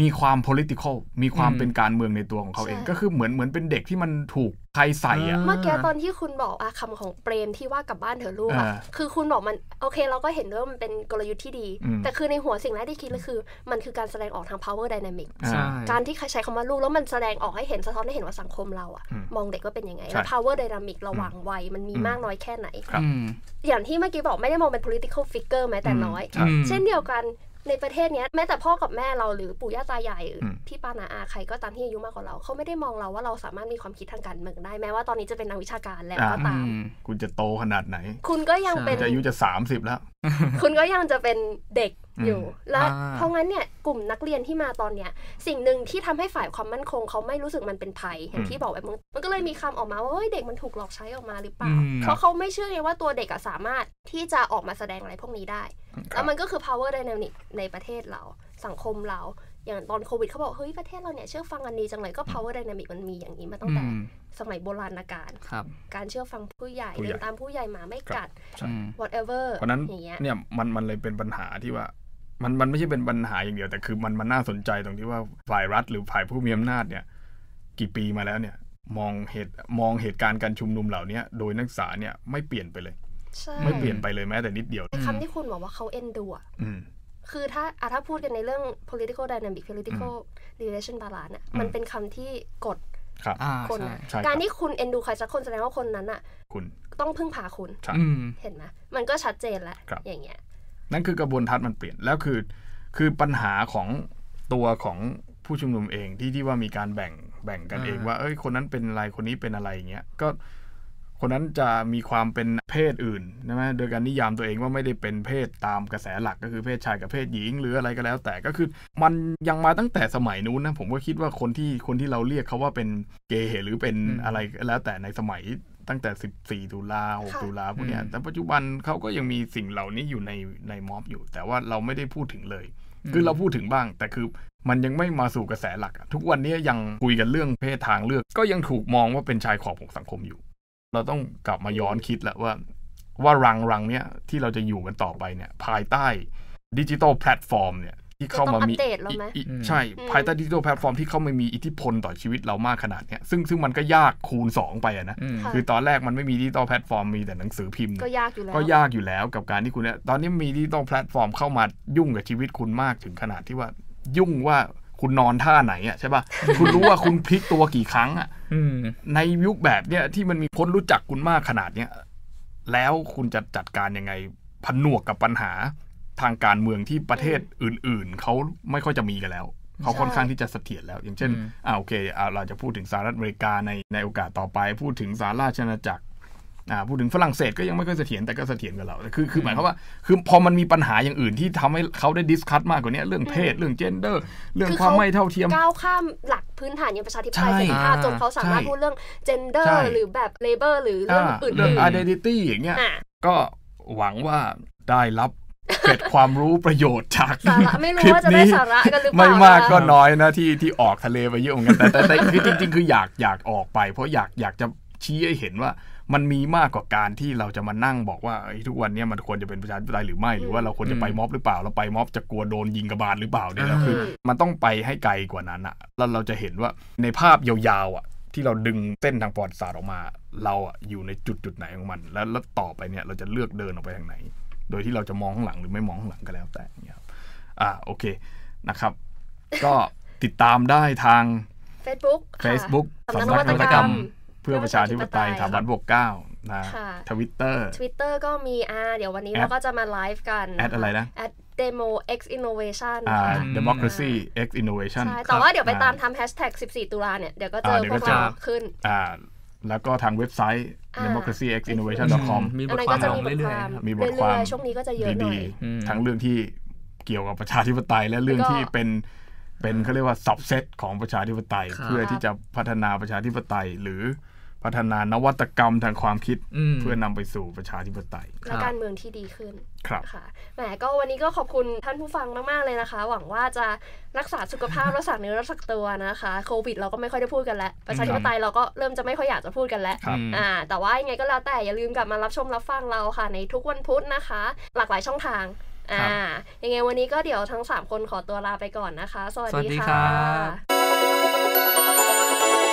มีความ political มีความเป็นการเมืองในตัวของเขาเอง ก็คือเหมือนเหมือนเป็นเด็กที่มันถูกใครใส่อะเมื่อกี้ตอนที่คุณบอกอะคำของเปรมที่ว่ากลับบ้านเถอะลูกอะคือคุณบอกมัน โอเค เราก็เห็นด้วย่ามันเป็นกลยุทธ์ที่ดี แต่คือในหัวสิ่งแรกที่คิดก็คือ มันคือการแสดงออกทาง power dynamic การที่ใช้คำว่าลูก แล้วมันแสดงออกให้เห็นสะท้อนให้เห็นว่าสังคมเราอะมองเด็กว่าเป็นยังไง แล้ว power dynamic ระหว่างวัยมันมีมากน้อยแค่ไหนอย่างที่เมื่อกี้บอกไม่ได้มองเป็น political figure แม้แต่น้อย เช่นเดียวกันในประเทศเนี้ยแม้แต่พ่อกับแม่เราหรือปู่ย่าตายายพี่ป้านาอาใครก็ตามที่อายุมากกว่าเราเขาไม่ได้มองเราว่าเราสามารถมีความคิดทางการเมืองได้แม้ว่าตอนนี้จะเป็นนักวิชาการแล้วก็ตามคุณจะโตขนาดไหน คุณก็ยังเป็นอายุจะ 30 แล้ว คุณก็ยังจะเป็นเด็กอยู่แล้วเพราะงั้นเนี่ยกลุ่มนักเรียนที่มาตอนเนี้ยสิ่งหนึ่งที่ทำให้ฝ่ายความมั่นคง เขาไม่รู้สึกมันเป็นภัยอย่างที่บอกไว้มึงมันก็เลยมีคำออกมาว่า เฮ้ยเด็กมันถูกหลอกใช้ออกมาหรือเปล่าเพราะเขาไม่เชื่อเลยว่าตัวเด็กอะสามารถที่จะออกมาแสดงอะไรพวกนี้ได้ แล้วมันก็คือ power dynamic ในประเทศเรา สังคมเรา อย่างตอนโควิดเขาบอกเฮ้ยประเทศเราเนี่ยเชื่อฟังอันนี้จังเลยก็ power dynamic มันมีอย่างนี้มาตั้งแต่สมัยโบราณกาลการเชื่อฟังผู้ใหญ่เดินตามผู้ใหญ่หมาไม่กัด whatever เพราะนั้นเนี่ยมันมันเลยเป็นปัญหาที่ว่ามันมันไม่ใช่เป็นปัญหาอย่างเดียว แต่คือมันมันน่าสนใจตรงที่ว่า ฝ่ายรัฐหรือฝ่ายผู้มีอำนาจเนี่ย กี่ปีมาแล้วเนี่ย มองเหตุมองเหตุการณ์การชุมนุมเหล่านี้โดยนักศึกษาเนี่ย ไม่เปลี่ยนไปเลย ไม่เปลี่ยนไปเลยแม้แต่นิดเดียวคำที่คุณบอกว่าเขาเอ็นดูอ่ะคือถ้าอถ้าพูดกันในเรื่อง political dynamic political relation balance ่มันเป็นคำที่กดคนการที่คุณเอ็นดูใครสักคนแสดงว่าคนนั้นอ่ะ คุณต้องพึ่งพาคุณเห็นไหมมันก็ชัดเจนแล้วอย่างเงี้ยนั่นคือกระบวนทัศน์มันเปลี่ยน แล้วคือ คือปัญหาของตัวของผู้ชุมนุมเองที่ที่ว่ามีการแบ่งแบ่งกันเองว่าเอ้ยคนนั้นเป็นอะไร คนนี้เป็นอะไรอย่างเงี้ยก็คนนั้นจะมีความเป็นเพศอื่นใช่ไหมโดยการนิยามตัวเองว่าไม่ได้เป็นเพศตามกระแสหลัก ก็คือเพศชายกับเพศหญิง หรืออะไรก็แล้วแต่ก็คือ มันยังมาตั้งแต่สมัยนู้นนะผมก็คิดว่าคนที่คนที่เราเรียกเขาว่าเป็นเกย์หรือเป็นอะไรแล้วแต่ในสมัยตั้งแต่ 14ตุลา6ตุลาพวกนี้แต่ปัจจุบันเขาก็ยังมีสิ่งเหล่านี้อยู่ในในม็อบอยู่ แต่ว่าเราไม่ได้พูดถึงเลย คือเราพูดถึงบ้าง แต่คือมันยังไม่มาสู่กระแสหลัก ทุกวันนี้ยังคุยกันเรื่องเพศทางเลือก ก็ยังถูกมองว่าเป็นชายขอบของสังคมอยู่ เราต้องกลับมาย้อนคิดแหละว่า ว่ารังรังเนี้ยที่เราจะอยู่กันต่อไปเนี่ยภายใต้ดิจิตอลแพลตฟอร์มเนี่ยที่เข้ามามีใช่ภายใต้ดิจิทัลแพลตฟอร์มที่เข้ามามีอิทธิพลต่อชีวิตเรามากขนาดเนี้ยซึ่งซึ่งมันก็ยากคูณ2ไปนะ คือตอนแรกมันไม่มีดิจิทัลแพลตฟอร์มมีแต่หนังสือพิมพ์ก็ยากอยู่แล้ว ก็ยากอยู่แล้วกับการที่คุณเนี่ย ตอนนี้มีดิจิทัลแพลตฟอร์มเข้ามายุ่งกับชีวิตคุณมากถึงขนาดที่ว่ายุ่งว่าคุณนอนท่าไหนอ่ะใช่ป่ะคุณรู้ว่าคุณพลิกตัวกี่ครั้งอ่ะในยุคแบบเนี้ยที่มันมีคนรู้จักคุณมากขนาดเนี้ยแล้วคุณจะจัดการยังไงผนวกกับปัญหาทางการเมืองที่ประเทศอื่นๆเขาไม่ค่อยจะมีกันแล้วเขาค่อนข้างที่จะเสถียรแล้ว อย่างเช่นอ่าโอเคอ่าเราจะพูดถึงสหรัฐอเมริกาในในโอกาสต่อไปพูดถึงสหราชอาณาจักรอ่าพูดถึงฝรั่งเศสก็ยังไม่ค่อยเสถียรแต่ก็เสถียรกับเราคือคือหมายความว่าคือพอมันมีปัญหาอย่างอื่นที่ทำให้เขาได้ดิสคัตมากกว่านี้เรื่องเพศเรื่องเจนเดอร์เรื่องความไม่เท่าเทียมก้าวข้ามหลักพื้นฐานอย่างประชาธิปไตยเสรีภาพจนเขาสามารถพูดเรื่องเจนเดอร์หรือแบบเลเบอร์หรือเรื่องอื่นๆเรื่องเด e ต t ตี้อย่างเงี้ยก็หวังว่าได้รับเกิดความรู้ประโยชน์จากคลิปนี้ไม่มากก็น้อยนะที่ที่ออกทะเลไปเยอะเหมือนกันแต่แต่คือจริงๆคืออยากอยากออกไปเพราะอยากอยากจะชี้ให้เห็นว่า มันมีมากกว่าการที่เราจะมานั่งบอกว่าทุกวันนี้มันควรจะเป็นประชาธิปไตยหรือไม่หรือว่าเราควรจะไปม็อบหรือเปล่าเราไปม็อบจะกลัวโดนยิงกระบาลหรือเปล่าเนี่ยคือ มันต้องไปให้ไกลกว่านั้นอ่ะแล้วเราจะเห็นว่าในภาพยาวๆอ่ะที่เราดึงเส้นทางปอดศาสตร์ออกมา เราอ่ะอยู่ในจุดจุดไหนของมัน แล้วแล้วต่อไปเนี่ยเราจะเลือกเดินออกไปทางไหนโดยที่เราจะมองข้างหลังหรือไม่มองข้างหลังก็แล้วแต่เนี่ยครับ อ่าโอเค นะครับ ก็ติดตามได้ทาง Facebook Facebook สำนักนวัตกรรมเพื่อประชาธิปไตยถาบันบวกเก้านะทวิตเตอร์ทวิตเตอร์ก็มีอ่าเดี๋ยววันนี้เราก็จะมาไลฟ์กันแอดอะไรนะแอด demo x innovation อ่า democracy x innovation ใช่แต่ว่าเดี๋ยวไปตามทำแฮชแท็ก14 ตุลาเนี่ย เดี๋ยวก็เจอพวกเราขึ้นอ่าแล้วก็ทางเว็บไซต์ democracy x innovation com มีบทความลงเรื่อยๆมีบทความช่วงนี้ก็จะเยอะดีๆทั้งเรื่องที่เกี่ยวกับประชาธิปไตย และเรื่องที่เป็น เป็นเขาเรียกว่าซับเซตของประชาธิปไตย เพื่อที่จะพัฒนาประชาธิปไตยหรือพัฒนานวัตกรรมทางความคิดเพื่อนำไปสู่ประชาธิปไตยและการเมืองที่ดีขึ้นครับค่ะแหมก็วันนี้ก็ขอบคุณท่านผู้ฟังมากๆเลยนะคะ หวังว่าจะรักษาสุขภาพรักษาเนื้อรักษาตัวนะคะ โควิด เราก็ไม่ค่อยได้พูดกันแล้ว ประชาธิปไตยเราก็เริ่มจะไม่ค่อยอยากจะพูดกันแล้วอ่าแต่ว่ายังไงก็แล้วแต่อย่าลืมกลับมารับชมรับฟังเราค่ะ ในทุกวันพุธนะคะ หลากหลายช่องทางอ่ายังไงวันนี้ก็เดี๋ยวทั้ง 3 คนขอตัวลาไปก่อนนะคะสวัสดีค่ะ